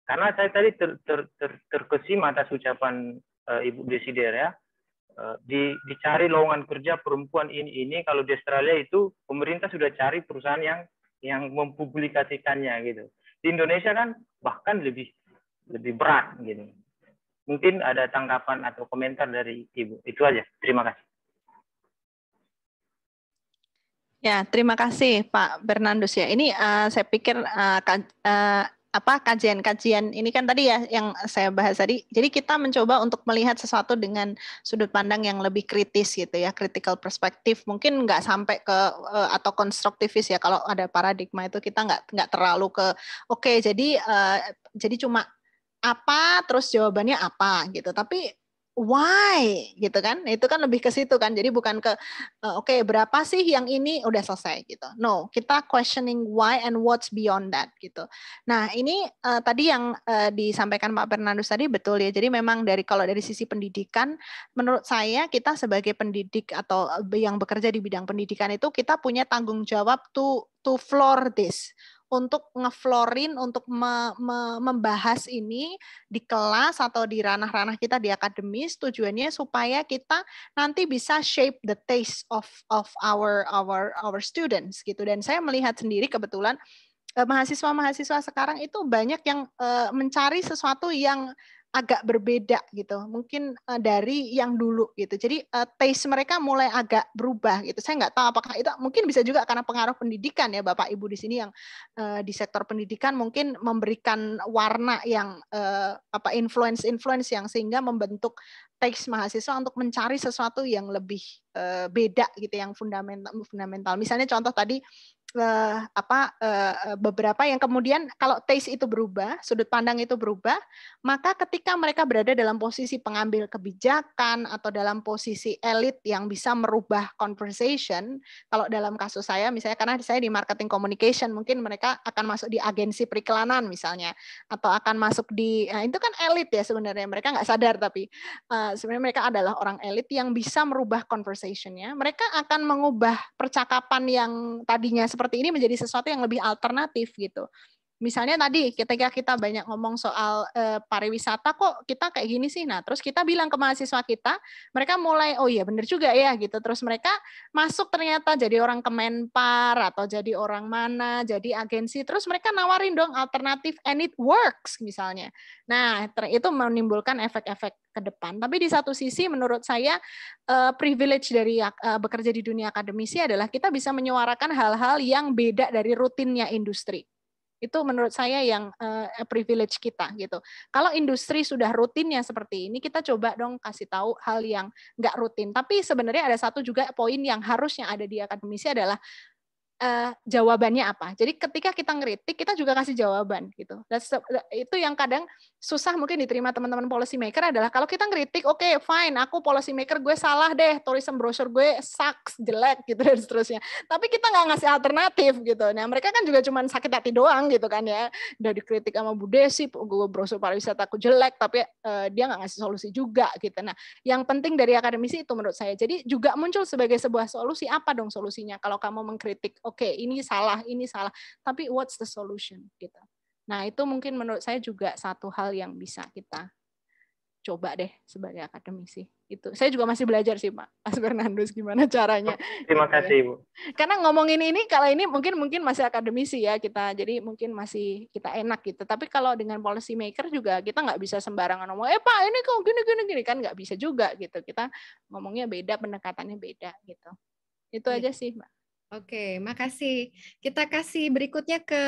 Karena saya tadi ter, ter, ter, terkesima atas ucapan uh, Ibu Desider ya, uh, di, dicari lowongan kerja perempuan ini ini kalau di Australia itu pemerintah sudah cari perusahaan yang yang mempublikasikannya gitu. Di Indonesia kan bahkan lebih lebih berat gitu Mungkin ada tanggapan atau komentar dari Ibu. Itu aja. Terima kasih. Ya, terima kasih Pak bernandus ya. Ini uh, saya pikir uh, eh, kaj uh, eh, apa kajian-kajian ini kan tadi ya yang saya bahas tadi. Jadi kita mencoba untuk melihat sesuatu dengan sudut pandang yang lebih kritis gitu ya, critical perspective Mungkin nggak sampai ke uh, atau konstruktivis ya kalau ada paradigma itu kita nggak nggak terlalu ke oke okay, jadi uh, jadi cuma apa terus jawabannya apa gitu tapi why gitu kan itu kan lebih ke situ kan jadi bukan ke eh, oke okay, berapa sih yang ini udah selesai gitu no kita questioning why and what's beyond that gitu nah ini uh, tadi yang uh, disampaikan Pak Fernandus tadi betul ya jadi memang dari kalau dari sisi pendidikan menurut saya kita sebagai pendidik atau yang bekerja di bidang pendidikan itu kita punya tanggung jawab to to floor this untuk ngeflorin untuk me, me, membahas ini di kelas atau di ranah-ranah kita di akademis tujuannya supaya kita nanti bisa shape the taste of of our our our students gitu dan saya melihat sendiri kebetulan eh, mahasiswa-mahasiswa sekarang itu banyak yang eh, mencari sesuatu yang agak berbeda gitu mungkin uh, dari yang dulu gitu jadi uh, taste mereka mulai agak berubah gitu saya nggak tahu apakah itu mungkin bisa juga karena pengaruh pendidikan ya bapak ibu di sini yang uh, di sektor pendidikan mungkin memberikan warna yang uh, apa influence influence yang sehingga membentuk teks mahasiswa untuk mencari sesuatu yang lebih uh, beda gitu yang fundamental fundamental misalnya contoh tadi uh, apa uh, beberapa yang kemudian kalau taste itu berubah, sudut pandang itu berubah, maka ketika mereka berada dalam posisi pengambil kebijakan atau dalam posisi elit yang bisa merubah conversation, kalau dalam kasus saya misalnya karena saya di marketing communication mungkin mereka akan masuk di agensi periklanan misalnya atau akan masuk di nah itu kan elit ya sebenarnya mereka nggak sadar tapi uh, sebenarnya mereka adalah orang elit yang bisa merubah conversationnya, mereka akan mengubah percakapan yang tadinya seperti ini menjadi sesuatu yang lebih alternatif gitu misalnya tadi ketika kita banyak ngomong soal eh, pariwisata kok kita kayak gini sih nah terus kita bilang ke mahasiswa kita mereka mulai oh iya bener juga ya gitu terus mereka masuk ternyata jadi orang kemenpar atau jadi orang mana jadi agensi terus mereka nawarin dong alternatif and it works misalnya nah itu menimbulkan efek-efek ke depan. Tapi di satu sisi menurut saya uh, privilege dari uh, bekerja di dunia akademisi adalah kita bisa menyuarakan hal-hal yang beda dari rutinnya industri. Itu menurut saya yang uh, privilege kita gitu. Kalau industri sudah rutinnya seperti ini, kita coba dong kasih tahu hal yang nggak rutin. Tapi sebenarnya ada satu juga poin yang harusnya ada di akademisi adalah uh, jawabannya apa. Jadi ketika kita ngeritik, kita juga kasih jawaban gitu. That's, itu yang kadang susah mungkin diterima teman-teman policy maker adalah kalau kita ngeritik, oke okay, fine, aku policy maker gue salah deh, tourism brochure gue sucks, jelek gitu dan seterusnya. Tapi kita nggak ngasih alternatif gitu. Nah mereka kan juga cuma sakit hati doang gitu kan ya. Udah dikritik sama Bu Desi, gue brosur pariwisata aku jelek, tapi uh, dia nggak ngasih solusi juga gitu. Nah yang penting dari akademisi itu menurut saya. Jadi juga muncul sebagai sebuah solusi apa dong solusinya kalau kamu mengkritik oke okay, ini salah ini salah tapi what's the solution gitu nah itu mungkin menurut saya juga satu hal yang bisa kita coba deh sebagai akademisi itu saya juga masih belajar sih pak Mas Bernardus gimana caranya terima gitu ya. kasih ibu karena ngomongin ini kalau ini mungkin mungkin masih akademisi ya kita jadi mungkin masih kita enak gitu tapi kalau dengan policy maker juga kita nggak bisa sembarangan ngomong eh pak ini kok gini gini gini kan nggak bisa juga gitu kita ngomongnya beda pendekatannya beda gitu itu iya. aja sih pak Oke, makasih. Kita kasih berikutnya ke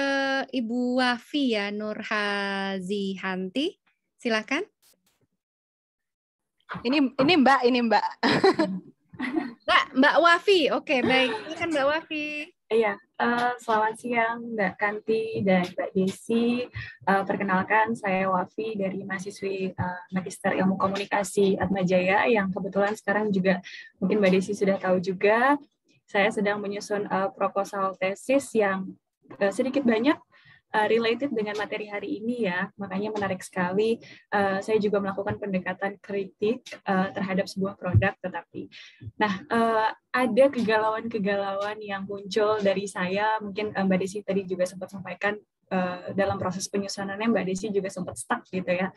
Ibu Wafi ya, Hanti. Silakan. Ini ini Mbak, ini Mbak. Mbak, Mbak Wafi. Oke, baik. Ini kan Mbak Wafi. Iya, uh, selamat siang Mbak Kanti dan Mbak Desi. Uh, perkenalkan saya Wafi dari mahasiswi uh, Magister Ilmu Komunikasi Atmajaya yang kebetulan sekarang juga mungkin Mbak Desi sudah tahu juga saya sedang menyusun uh, proposal tesis yang uh, sedikit banyak uh, related dengan materi hari ini ya. Makanya menarik sekali. Uh, saya juga melakukan pendekatan kritik uh, terhadap sebuah produk tetapi nah uh, ada kegalauan-kegalauan yang muncul dari saya. Mungkin uh, Mbak Desi tadi juga sempat sampaikan uh, dalam proses penyusunannya Mbak Desi juga sempat stuck gitu ya.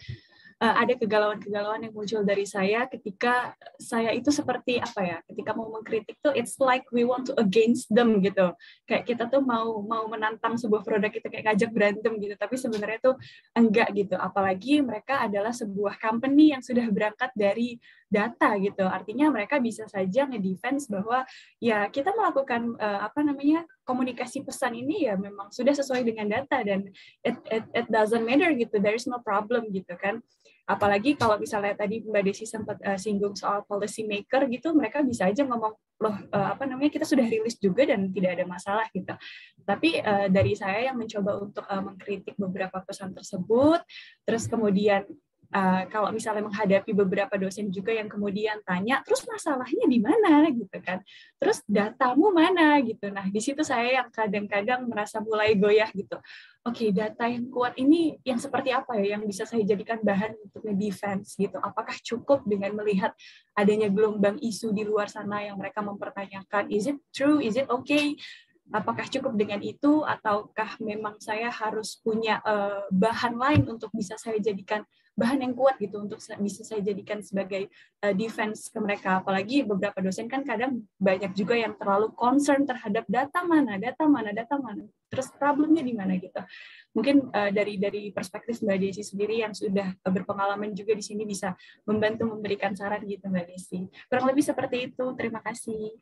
Eh, ada kegalauan-kegalauan yang muncul dari saya ketika saya itu seperti apa ya ketika mau mengkritik tuh it's like we want to against them gitu kayak kita tuh mau mau menantang sebuah produk kita kayak ngajak berantem gitu tapi sebenarnya tuh enggak gitu apalagi mereka adalah sebuah company yang sudah berangkat dari data gitu. Artinya mereka bisa saja me-defense bahwa ya kita melakukan uh, apa namanya komunikasi pesan ini ya memang sudah sesuai dengan data dan it, it, it doesn't matter gitu. There is no problem gitu kan. Apalagi kalau misalnya tadi Mbak Desi sempat uh, singgung soal policy maker gitu, mereka bisa aja ngomong loh uh, apa namanya kita sudah rilis juga dan tidak ada masalah gitu. Tapi uh, dari saya yang mencoba untuk uh, mengkritik beberapa pesan tersebut, terus kemudian Eh, kalau misalnya menghadapi beberapa dosen juga yang kemudian tanya, terus masalahnya di mana gitu kan, terus datamu mana gitu. Nah di situ saya yang kadang-kadang merasa mulai goyah gitu. Oke okay, data yang kuat ini yang seperti apa ya yang bisa saya jadikan bahan untuk defense gitu. Apakah cukup dengan melihat adanya gelombang isu di luar sana yang mereka mempertanyakan, is it true, is it okay? apakah cukup dengan itu ataukah memang saya harus punya uh, bahan lain untuk bisa saya jadikan bahan yang kuat gitu untuk bisa saya jadikan sebagai uh, defense ke mereka. Apalagi beberapa dosen kan kadang banyak juga yang terlalu concern terhadap data mana, data mana, data mana. Terus problemnya di mana gitu. Mungkin uh, dari dari perspektif Mbak Desi sendiri yang sudah berpengalaman juga di sini bisa membantu memberikan saran gitu Mbak Desi. Kurang lebih seperti itu. Terima kasih.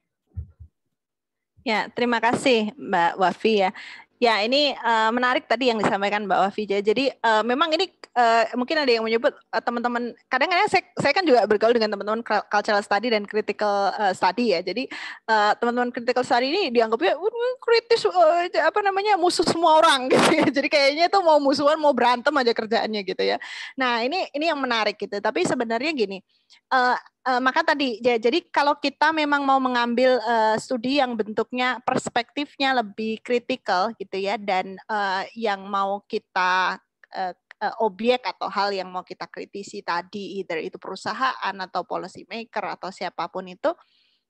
Ya, terima kasih Mbak Wafi ya. Ya, ini uh, menarik tadi yang disampaikan Mbak Wafija. Jadi uh, memang ini uh, mungkin ada yang menyebut uh, teman-teman kadang-kadang saya, saya kan juga bergaul dengan teman-teman cultural study dan critical uh, study ya. Jadi uh, teman-teman critical study ini dianggapnya uh, kritis uh, apa namanya musuh semua orang gitu ya. Jadi kayaknya itu mau musuhan, mau berantem aja kerjaannya gitu ya. Nah, ini ini yang menarik gitu. Tapi sebenarnya gini, uh, uh, maka tadi ya jadi kalau kita memang mau mengambil uh, studi yang bentuknya perspektifnya lebih kritikal gitu ya dan uh, yang mau kita uh, uh, objek atau hal yang mau kita kritisi tadi either itu perusahaan atau policy maker atau siapapun itu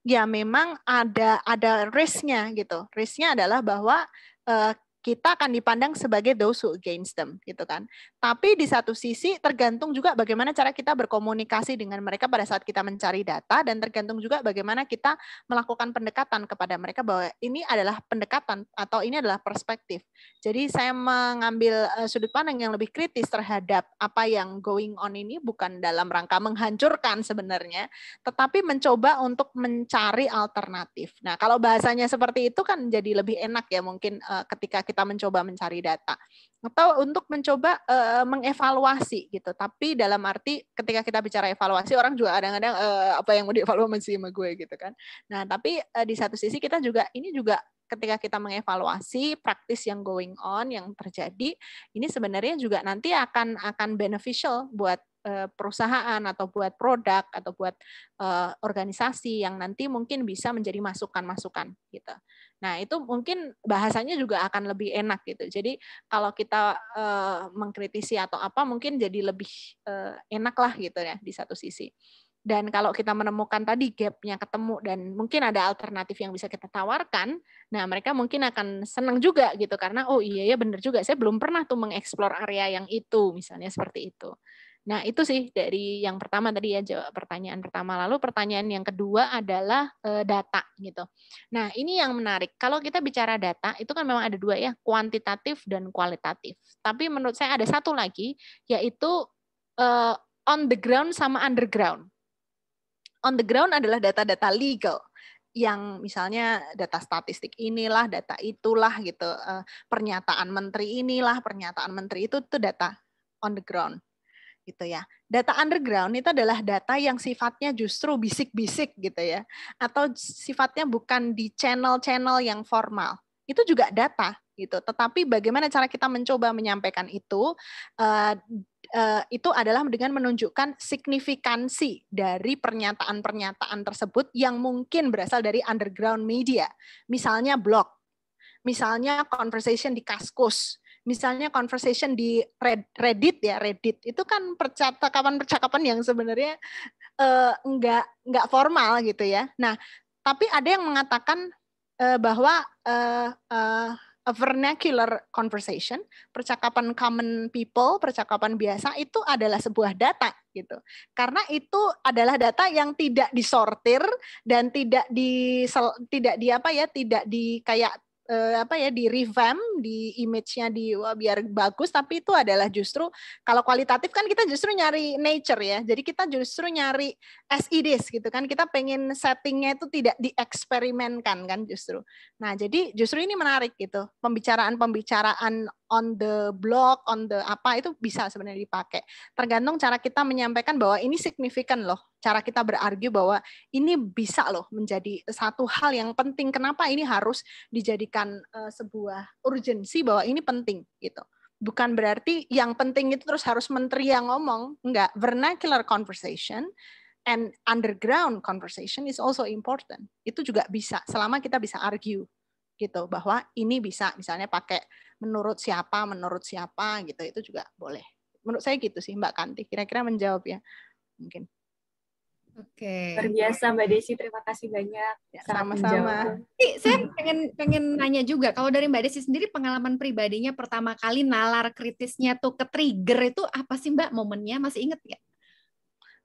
ya memang ada ada risknya gitu risknya adalah bahwa uh, kita akan dipandang sebagai those who against them gitu kan. Tapi di satu sisi tergantung juga bagaimana cara kita berkomunikasi dengan mereka pada saat kita mencari data dan tergantung juga bagaimana kita melakukan pendekatan kepada mereka bahwa ini adalah pendekatan atau ini adalah perspektif. Jadi saya mengambil eh, sudut pandang yang lebih kritis terhadap apa yang going on ini bukan dalam rangka menghancurkan sebenarnya, tetapi mencoba untuk mencari alternatif. Nah, kalau bahasanya seperti itu kan jadi lebih enak ya mungkin eh, ketika kita kita mencoba mencari data atau untuk mencoba uh, mengevaluasi gitu. Tapi dalam arti ketika kita bicara evaluasi orang juga kadang-kadang uh, apa yang mau dievaluasi sama gue gitu kan. Nah, tapi uh, di satu sisi kita juga ini juga ketika kita mengevaluasi praktis yang going on yang terjadi ini sebenarnya juga nanti akan akan beneficial buat perusahaan atau buat produk atau buat uh, organisasi yang nanti mungkin bisa menjadi masukan-masukan gitu. Nah, itu mungkin bahasanya juga akan lebih enak gitu. Jadi kalau kita e, mengkritisi atau apa mungkin jadi lebih eh, enaklah enak lah gitu ya di satu sisi. Dan kalau kita menemukan tadi gapnya ketemu dan mungkin ada alternatif yang bisa kita tawarkan, nah mereka mungkin akan senang juga gitu karena oh iya ya benar juga saya belum pernah tuh mengeksplor area yang itu misalnya seperti itu. Nah, itu sih dari yang pertama tadi ya jawab pertanyaan pertama. Lalu pertanyaan yang kedua adalah eh, data gitu. Nah, ini yang menarik. Kalau kita bicara data, itu kan memang ada dua ya, kuantitatif dan kualitatif. Tapi menurut saya ada satu lagi yaitu eh, on the ground sama underground. On the ground adalah data-data legal yang misalnya data statistik inilah, data itulah gitu, eh, pernyataan menteri inilah, pernyataan menteri itu tuh data on the ground gitu ya. Data underground itu adalah data yang sifatnya justru bisik-bisik gitu ya, atau sifatnya bukan di channel-channel yang formal. Itu juga data gitu. Tetapi bagaimana cara kita mencoba menyampaikan itu? Uh, uh, itu adalah dengan menunjukkan signifikansi dari pernyataan-pernyataan tersebut yang mungkin berasal dari underground media, misalnya blog, misalnya conversation di kaskus misalnya conversation di Reddit ya Reddit itu kan percakapan-percakapan yang sebenarnya eh, enggak enggak formal gitu ya. Nah, tapi ada yang mengatakan eh, bahwa eh, eh, a vernacular conversation, percakapan common people, percakapan biasa itu adalah sebuah data gitu. Karena itu adalah data yang tidak disortir dan tidak di tidak di apa ya, tidak di kayak uh, apa ya di revamp di image-nya di wah, biar bagus tapi itu adalah justru kalau kualitatif kan kita justru nyari nature ya jadi kita justru nyari sids gitu kan kita pengen settingnya itu tidak dieksperimenkan kan justru nah jadi justru ini menarik gitu pembicaraan-pembicaraan on the blog on the apa itu bisa sebenarnya dipakai tergantung cara kita menyampaikan bahwa ini signifikan loh cara kita berargu bahwa ini bisa loh menjadi satu hal yang penting kenapa ini harus dijadikan memberikan uh, sebuah urgensi bahwa ini penting gitu. Bukan berarti yang penting itu terus harus menteri yang ngomong, enggak. Vernacular conversation and underground conversation is also important. Itu juga bisa selama kita bisa argue gitu bahwa ini bisa misalnya pakai menurut siapa, menurut siapa gitu. Itu juga boleh. Menurut saya gitu sih Mbak Kanti, kira-kira menjawab ya. Mungkin. Oke. Okay. Terbiasa Mbak Desi, terima kasih banyak. Ya, sama-sama. Ya, saya pengen pengen nanya juga, kalau dari Mbak Desi sendiri pengalaman pribadinya pertama kali nalar kritisnya tuh ke trigger itu apa sih Mbak momennya? Masih inget nggak?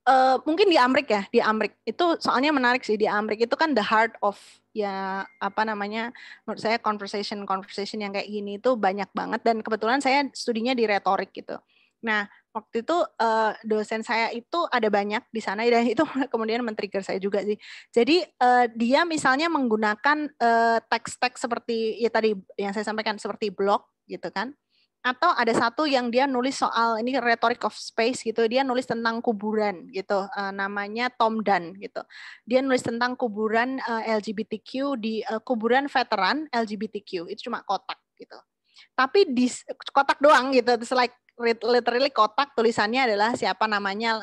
Uh, mungkin di Amrik ya, di Amrik itu soalnya menarik sih di Amrik itu kan the heart of ya apa namanya menurut saya conversation conversation yang kayak gini itu banyak banget dan kebetulan saya studinya di retorik gitu. Nah waktu itu uh, dosen saya itu ada banyak di sana dan itu kemudian men-trigger saya juga sih. Jadi uh, dia misalnya menggunakan teks eh, teks-teks seperti ya tadi yang saya sampaikan seperti blog gitu kan. Atau ada satu yang dia nulis soal ini rhetoric of space gitu, dia nulis tentang kuburan gitu, uh, namanya Tom Dunn gitu. Dia nulis tentang kuburan uh, LGBTQ di uh, kuburan veteran LGBTQ. Itu cuma kotak gitu tapi di kotak doang gitu. terus like literally kotak tulisannya adalah siapa namanya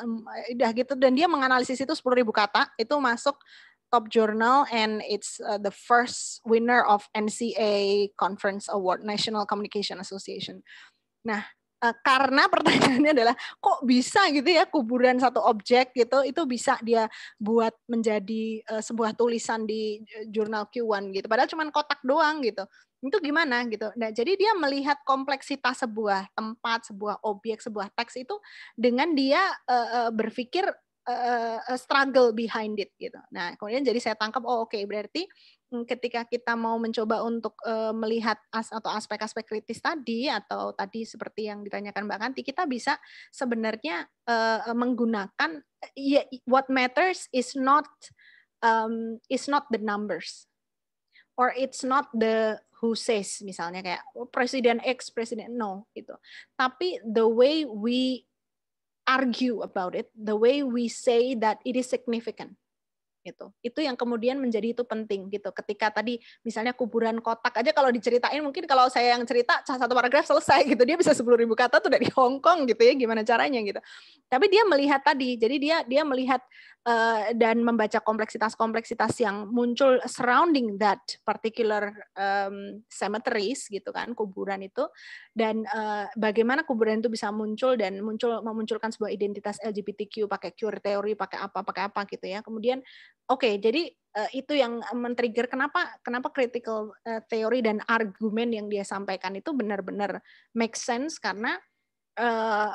udah gitu dan dia menganalisis itu 10.000 kata itu masuk top journal and it's uh, the first winner of NCA conference award National Communication Association. Nah, uh, karena pertanyaannya adalah kok bisa gitu ya kuburan satu objek gitu itu bisa dia buat menjadi uh, sebuah tulisan di eh, jurnal Q1 gitu padahal cuman kotak doang gitu itu gimana gitu. Nah, jadi dia melihat kompleksitas sebuah tempat, sebuah objek, sebuah teks itu dengan dia uh, berpikir uh, struggle behind it gitu. Nah, kemudian jadi saya tangkap oh oke okay, berarti hmm, ketika kita mau mencoba untuk uh, melihat as atau aspek-aspek kritis tadi atau tadi seperti yang ditanyakan Mbak Kanti, kita bisa sebenarnya uh, menggunakan yeah, what matters is not um, is not the numbers or it's not the who says misalnya kayak oh, presiden X presiden no gitu tapi the way we argue about it the way we say that it is significant gitu. Itu yang kemudian menjadi itu penting gitu. Ketika tadi misalnya kuburan kotak aja kalau diceritain mungkin kalau saya yang cerita satu paragraf selesai gitu. Dia bisa 10.000 kata tuh dari Hong Kong gitu ya gimana caranya gitu. Tapi dia melihat tadi. Jadi dia dia melihat uh, dan membaca kompleksitas-kompleksitas yang muncul surrounding that particular um, cemeteries gitu kan, kuburan itu dan uh, bagaimana kuburan itu bisa muncul dan muncul memunculkan sebuah identitas LGBTQ pakai queer theory, pakai apa, pakai apa gitu ya. Kemudian okay, jadi uh, itu yang eh, men-trigger kenapa kenapa critical uh, theory dan argumen yang dia sampaikan itu benar-benar make sense karena uh,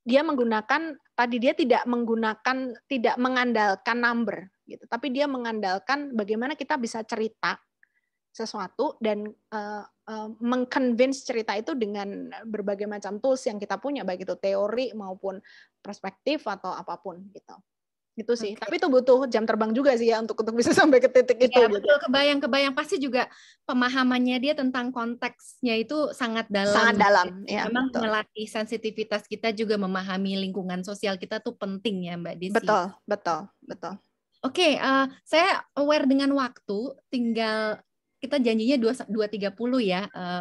dia menggunakan tadi dia tidak menggunakan tidak mengandalkan number gitu tapi dia mengandalkan bagaimana kita bisa cerita sesuatu dan uh, uh, mengconvince cerita itu dengan berbagai macam tools yang kita punya baik itu teori maupun perspektif atau apapun gitu gitu sih. Okay. Tapi itu butuh jam terbang juga sih ya untuk untuk bisa sampai ke titik ya, itu. Gitu. Betul, kebayang kebayang pasti juga pemahamannya dia tentang konteksnya itu sangat dalam. Sangat gitu dalam. Ya, Memang betul. melatih sensitivitas kita juga memahami lingkungan sosial kita tuh penting ya Mbak Desi. Betul, betul, betul. Oke, okay, uh, eh, saya aware dengan waktu, tinggal kita janjinya dua tiga puluh ya. Uh,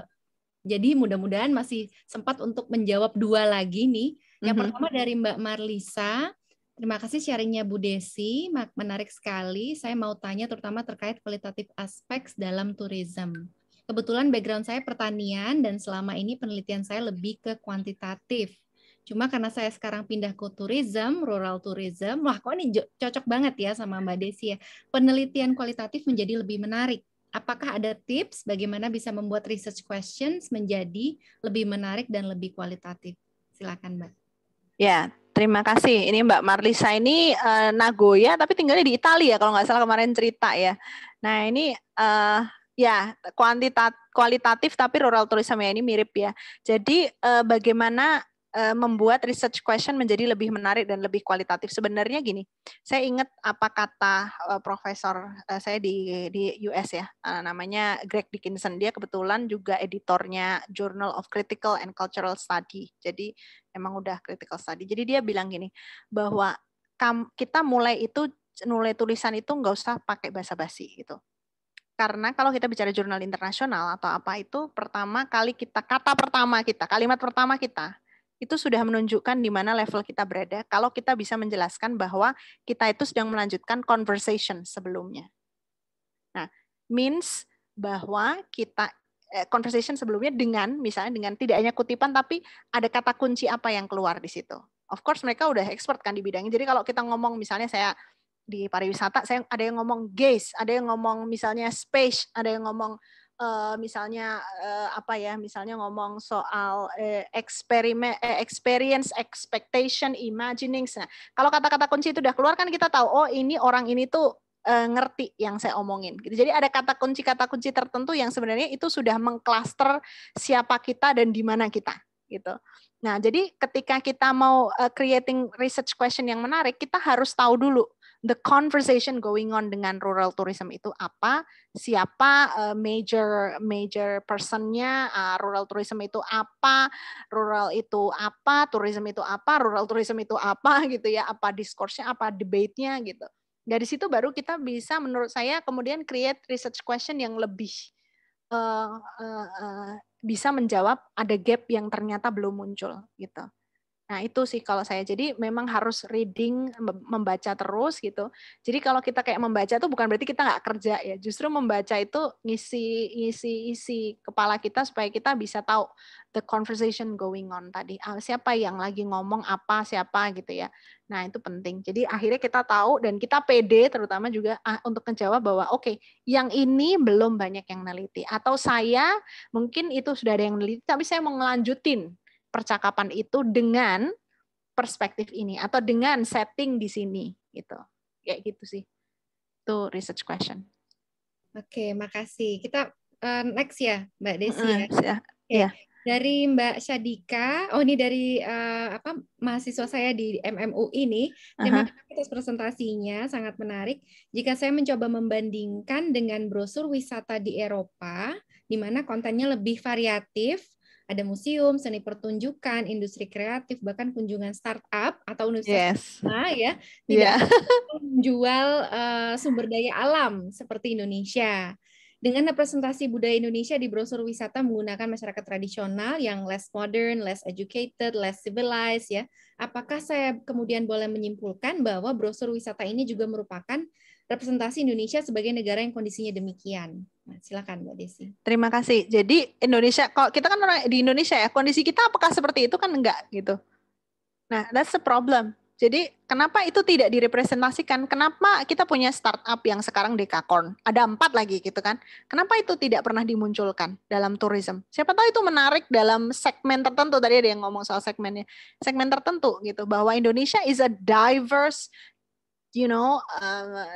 jadi mudah-mudahan masih sempat untuk menjawab dua lagi nih. Yang mm -hmm. pertama dari Mbak Marlisa, Terima kasih sharingnya Bu Desi, menarik sekali. Saya mau tanya terutama terkait kualitatif aspek dalam turisme. Kebetulan background saya pertanian dan selama ini penelitian saya lebih ke kuantitatif. Cuma karena saya sekarang pindah ke tourism, rural tourism, wah kok ini cocok banget ya sama Mbak Desi ya. Penelitian kualitatif menjadi lebih menarik. Apakah ada tips bagaimana bisa membuat research questions menjadi lebih menarik dan lebih kualitatif? Silakan Mbak. Ya, terima kasih. Ini Mbak Marlisa ini uh, Nagoya tapi tinggalnya di Italia kalau nggak salah kemarin cerita ya. Nah ini uh, ya kuantitatif, kualitatif tapi rural tourism ya ini mirip ya. Jadi uh, bagaimana Eh, membuat research question menjadi lebih menarik dan lebih kualitatif. Sebenarnya gini, saya ingat apa kata uh, profesor uh, saya di di US ya, uh, namanya Greg Dickinson. Dia kebetulan juga editornya Journal of Critical and Cultural Study. Jadi emang udah critical study. Jadi dia bilang gini bahwa kita mulai itu mulai tulisan itu nggak usah pakai bahasa basi gitu karena kalau kita bicara jurnal internasional atau apa itu pertama kali kita kata pertama kita kalimat pertama kita itu sudah menunjukkan di mana level kita berada kalau kita bisa menjelaskan bahwa kita itu sedang melanjutkan conversation sebelumnya. Nah, means bahwa kita eh, conversation sebelumnya dengan misalnya dengan tidak hanya kutipan tapi ada kata kunci apa yang keluar di situ. Of course mereka udah expert kan di bidangnya. Jadi kalau kita ngomong misalnya saya di pariwisata saya ada yang ngomong gaze, ada yang ngomong misalnya space, ada yang ngomong uh, misalnya uh, apa ya misalnya ngomong soal uh, eh, eksperimen uh, experience expectation imaginings. nah kalau kata-kata kunci itu udah keluar kan kita tahu oh ini orang ini tuh uh, ngerti yang saya omongin gitu jadi ada kata kunci kata kunci tertentu yang sebenarnya itu sudah mengklaster siapa kita dan di mana kita gitu nah jadi ketika kita mau uh, creating research question yang menarik kita harus tahu dulu the conversation going on dengan rural tourism itu apa, siapa uh, major major personnya, uh, rural tourism itu apa, rural itu apa, tourism itu apa, rural tourism itu apa gitu ya, apa diskursnya, apa debate-nya gitu. Nah, Dari situ baru kita bisa menurut saya kemudian create research question yang lebih uh, uh, uh, bisa menjawab ada gap yang ternyata belum muncul gitu. Nah, itu sih kalau saya. Jadi memang harus reading, membaca terus gitu. Jadi kalau kita kayak membaca itu bukan berarti kita nggak kerja ya. Justru membaca itu ngisi ngisi isi kepala kita supaya kita bisa tahu the conversation going on tadi. Ah, siapa yang lagi ngomong apa, siapa gitu ya. Nah, itu penting. Jadi akhirnya kita tahu dan kita pede terutama juga ah, untuk menjawab bahwa oke, okay, yang ini belum banyak yang neliti atau saya mungkin itu sudah ada yang neliti tapi saya mau ngelanjutin percakapan itu dengan perspektif ini atau dengan setting di sini gitu. Kayak gitu sih. Itu research question. Oke, makasih. Kita uh, next ya, Mbak Desi mm -hmm. ya. ya. Iya. Yeah. Dari Mbak Syadika, oh ini dari uh, apa mahasiswa saya di MMU ini Terima kasih uh-huh. atas presentasinya, sangat menarik. Jika saya mencoba membandingkan dengan brosur wisata di Eropa, di mana kontennya lebih variatif, ada museum, seni pertunjukan, industri kreatif, bahkan kunjungan startup atau universitas yes. Nah, ya tidak menjual uh, sumber daya alam seperti Indonesia. Dengan representasi budaya Indonesia di brosur wisata menggunakan masyarakat tradisional yang less modern, less educated, less civilized ya. Apakah saya kemudian boleh menyimpulkan bahwa brosur wisata ini juga merupakan representasi Indonesia sebagai negara yang kondisinya demikian? Nah, silakan Mbak Desi. Terima kasih. Jadi Indonesia, kalau kita kan orang di Indonesia ya, kondisi kita apakah seperti itu kan enggak gitu. Nah, that's the problem. Jadi kenapa itu tidak direpresentasikan? Kenapa kita punya startup yang sekarang Dekakorn? Ada empat lagi gitu kan? Kenapa itu tidak pernah dimunculkan dalam tourism? Siapa tahu itu menarik dalam segmen tertentu. Tadi ada yang ngomong soal segmennya, segmen tertentu gitu bahwa Indonesia is a diverse, you know, uh,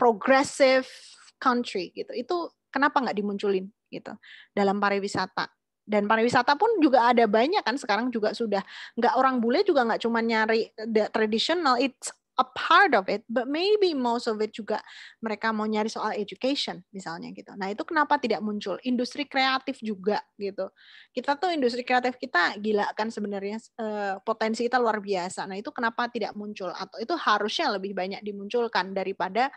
progressive country gitu. Itu Kenapa nggak dimunculin gitu dalam pariwisata? Dan pariwisata pun juga ada banyak kan sekarang juga sudah nggak orang bule juga nggak cuma nyari the traditional, it's a part of it, but maybe most of it juga mereka mau nyari soal education misalnya gitu. Nah itu kenapa tidak muncul industri kreatif juga gitu. Kita tuh industri kreatif kita gila kan sebenarnya eh, potensi kita luar biasa. Nah itu kenapa tidak muncul atau itu harusnya lebih banyak dimunculkan daripada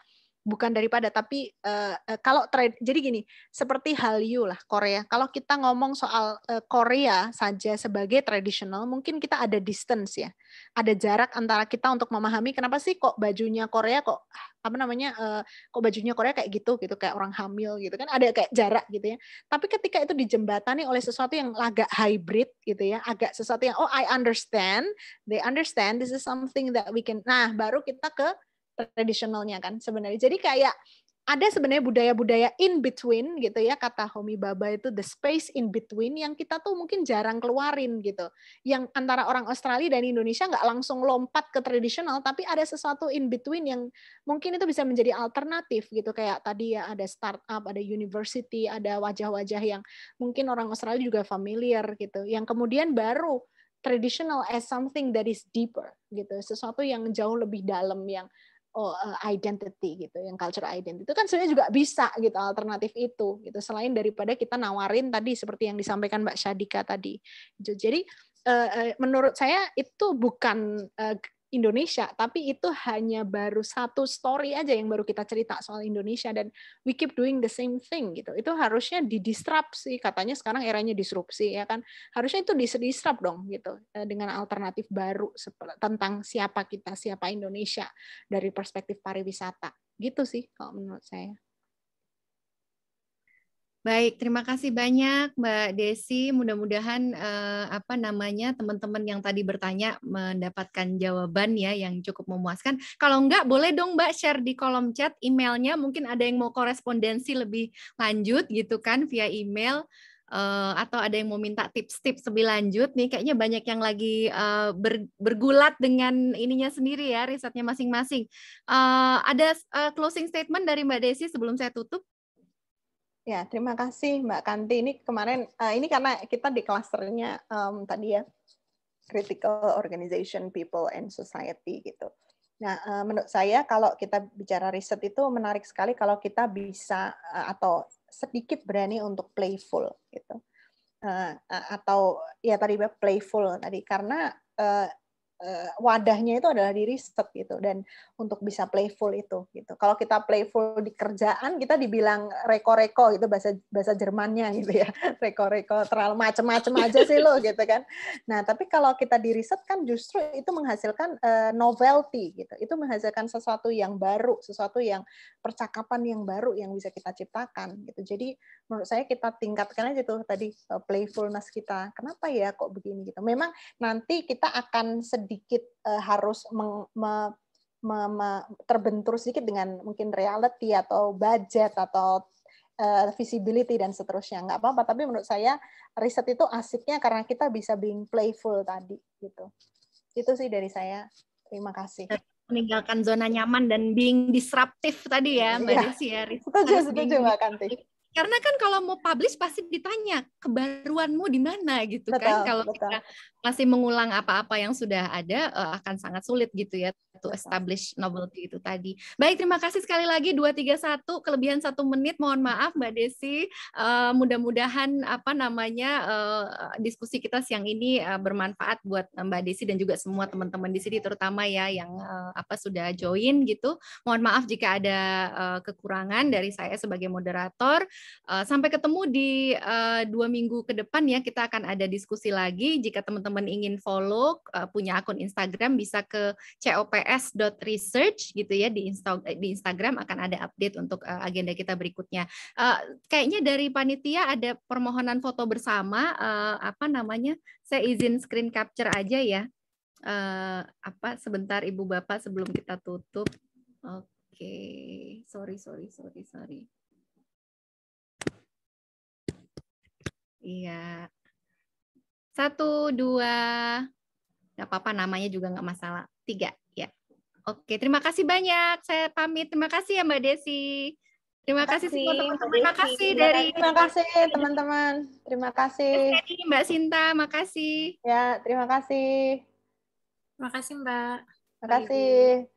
bukan daripada tapi uh, kalau trade jadi gini seperti Hallyu lah Korea kalau kita ngomong soal uh, Korea saja sebagai tradisional mungkin kita ada distance ya ada jarak antara kita untuk memahami kenapa sih kok bajunya Korea kok apa namanya uh, kok bajunya Korea kayak gitu gitu kayak orang hamil gitu kan ada kayak jarak gitu ya tapi ketika itu dijembatani oleh sesuatu yang agak hybrid gitu ya agak sesuatu yang oh I understand they understand this is something that we can nah baru kita ke tradisionalnya kan sebenarnya. Jadi kayak ada sebenarnya budaya-budaya in between gitu ya kata Homi Baba itu the space in between yang kita tuh mungkin jarang keluarin gitu yang antara orang Australia dan Indonesia nggak langsung lompat ke tradisional tapi ada sesuatu in between yang mungkin itu bisa menjadi alternatif gitu kayak tadi ya ada startup ada university ada wajah-wajah yang mungkin orang Australia juga familiar gitu yang kemudian baru traditional as something that is deeper gitu sesuatu yang jauh lebih dalam yang oh, eh, identity gitu, yang culture identity itu kan sebenarnya juga bisa gitu alternatif itu gitu selain daripada kita nawarin tadi seperti yang disampaikan Mbak Syadika tadi. Gitu. Jadi eh, eh, menurut saya itu bukan Indonesia, tapi itu hanya baru satu story aja yang baru kita cerita soal Indonesia dan we keep doing the same thing gitu. Itu harusnya didisrupsi, katanya sekarang eranya disrupsi ya kan. Harusnya itu disrupt dong gitu eh, dengan alternatif baru tentang siapa kita, siapa Indonesia dari perspektif pariwisata. Gitu sih kalau menurut saya. Baik, terima kasih banyak Mbak Desi. Mudah-mudahan eh, apa namanya teman-teman yang tadi bertanya mendapatkan jawaban ya yang cukup memuaskan. Kalau enggak boleh dong Mbak share di kolom chat emailnya. Mungkin ada yang mau korespondensi lebih lanjut gitu kan via email. Uh, atau ada yang mau minta tips-tips lebih lanjut nih kayaknya banyak yang lagi uh, ber, bergulat dengan ininya sendiri ya risetnya masing-masing uh, ada uh, closing statement dari Mbak Desi sebelum saya tutup Ya, terima kasih Mbak Kanti. Ini kemarin, uh, ini karena kita di klasternya um, tadi ya, critical organization, people, and society gitu. Nah, uh, menurut saya kalau kita bicara riset itu menarik sekali kalau kita bisa uh, atau sedikit berani untuk playful gitu. Uh, atau ya tadi playful tadi karena uh, Eh, wadahnya itu adalah di riset gitu dan untuk bisa playful itu gitu. Kalau kita playful di kerjaan kita dibilang reko-reko itu bahasa bahasa Jermannya gitu ya. Reko-reko terlalu macem-macem aja sih lo gitu kan. Nah, tapi kalau kita di riset kan justru itu menghasilkan uh, novelty gitu. Itu menghasilkan sesuatu yang baru, sesuatu yang percakapan yang baru yang bisa kita ciptakan gitu. Jadi menurut saya kita tingkatkan aja tuh tadi uh, playfulness kita. Kenapa ya kok begini gitu. Memang nanti kita akan sedikit sedikit uh, harus meng, me, me, me, terbentur sedikit dengan mungkin reality atau budget atau uh, visibility dan seterusnya nggak apa-apa tapi menurut saya riset itu asiknya karena kita bisa being playful tadi gitu itu sih dari saya terima kasih meninggalkan zona nyaman dan being disruptive tadi ya mbak yeah. Desi ya setuju setuju mbak Kanti karena kan kalau mau publish pasti ditanya kebaruanmu di mana gitu kan. betul, kan kalau kita masih mengulang apa-apa yang sudah ada uh, akan sangat sulit gitu ya to establish novelty itu tadi. Baik, terima kasih sekali lagi 231 kelebihan satu menit. Mohon maaf Mbak Desi. Uh, mudah-mudahan apa namanya uh, diskusi kita siang ini uh, bermanfaat buat Mbak Desi dan juga semua teman-teman di sini terutama ya yang uh, apa sudah join gitu. Mohon maaf jika ada uh, kekurangan dari saya sebagai moderator. Uh, sampai ketemu di uh, dua minggu ke depan ya kita akan ada diskusi lagi jika teman-teman teman-teman ingin follow uh, punya akun Instagram bisa ke cops.research gitu ya di Insta eh, di Instagram akan ada update untuk uh, agenda kita berikutnya. Uh, kayaknya dari panitia ada permohonan foto bersama uh, apa namanya? Saya izin screen capture aja ya. Uh, apa sebentar Ibu Bapak sebelum kita tutup. Oke, okay. sorry sorry sorry sorry. Iya. Satu, dua, nggak apa-apa namanya juga nggak masalah. Tiga, ya. Oke, terima kasih banyak. Saya pamit. Terima kasih ya Mbak Desi. Terima kasih semua teman-teman. Terima kasih dari Terima kasih teman-teman. Terima kasih. Mbak Sinta, makasih. Ya, terima kasih. Terima kasih Mbak. Terima kasih.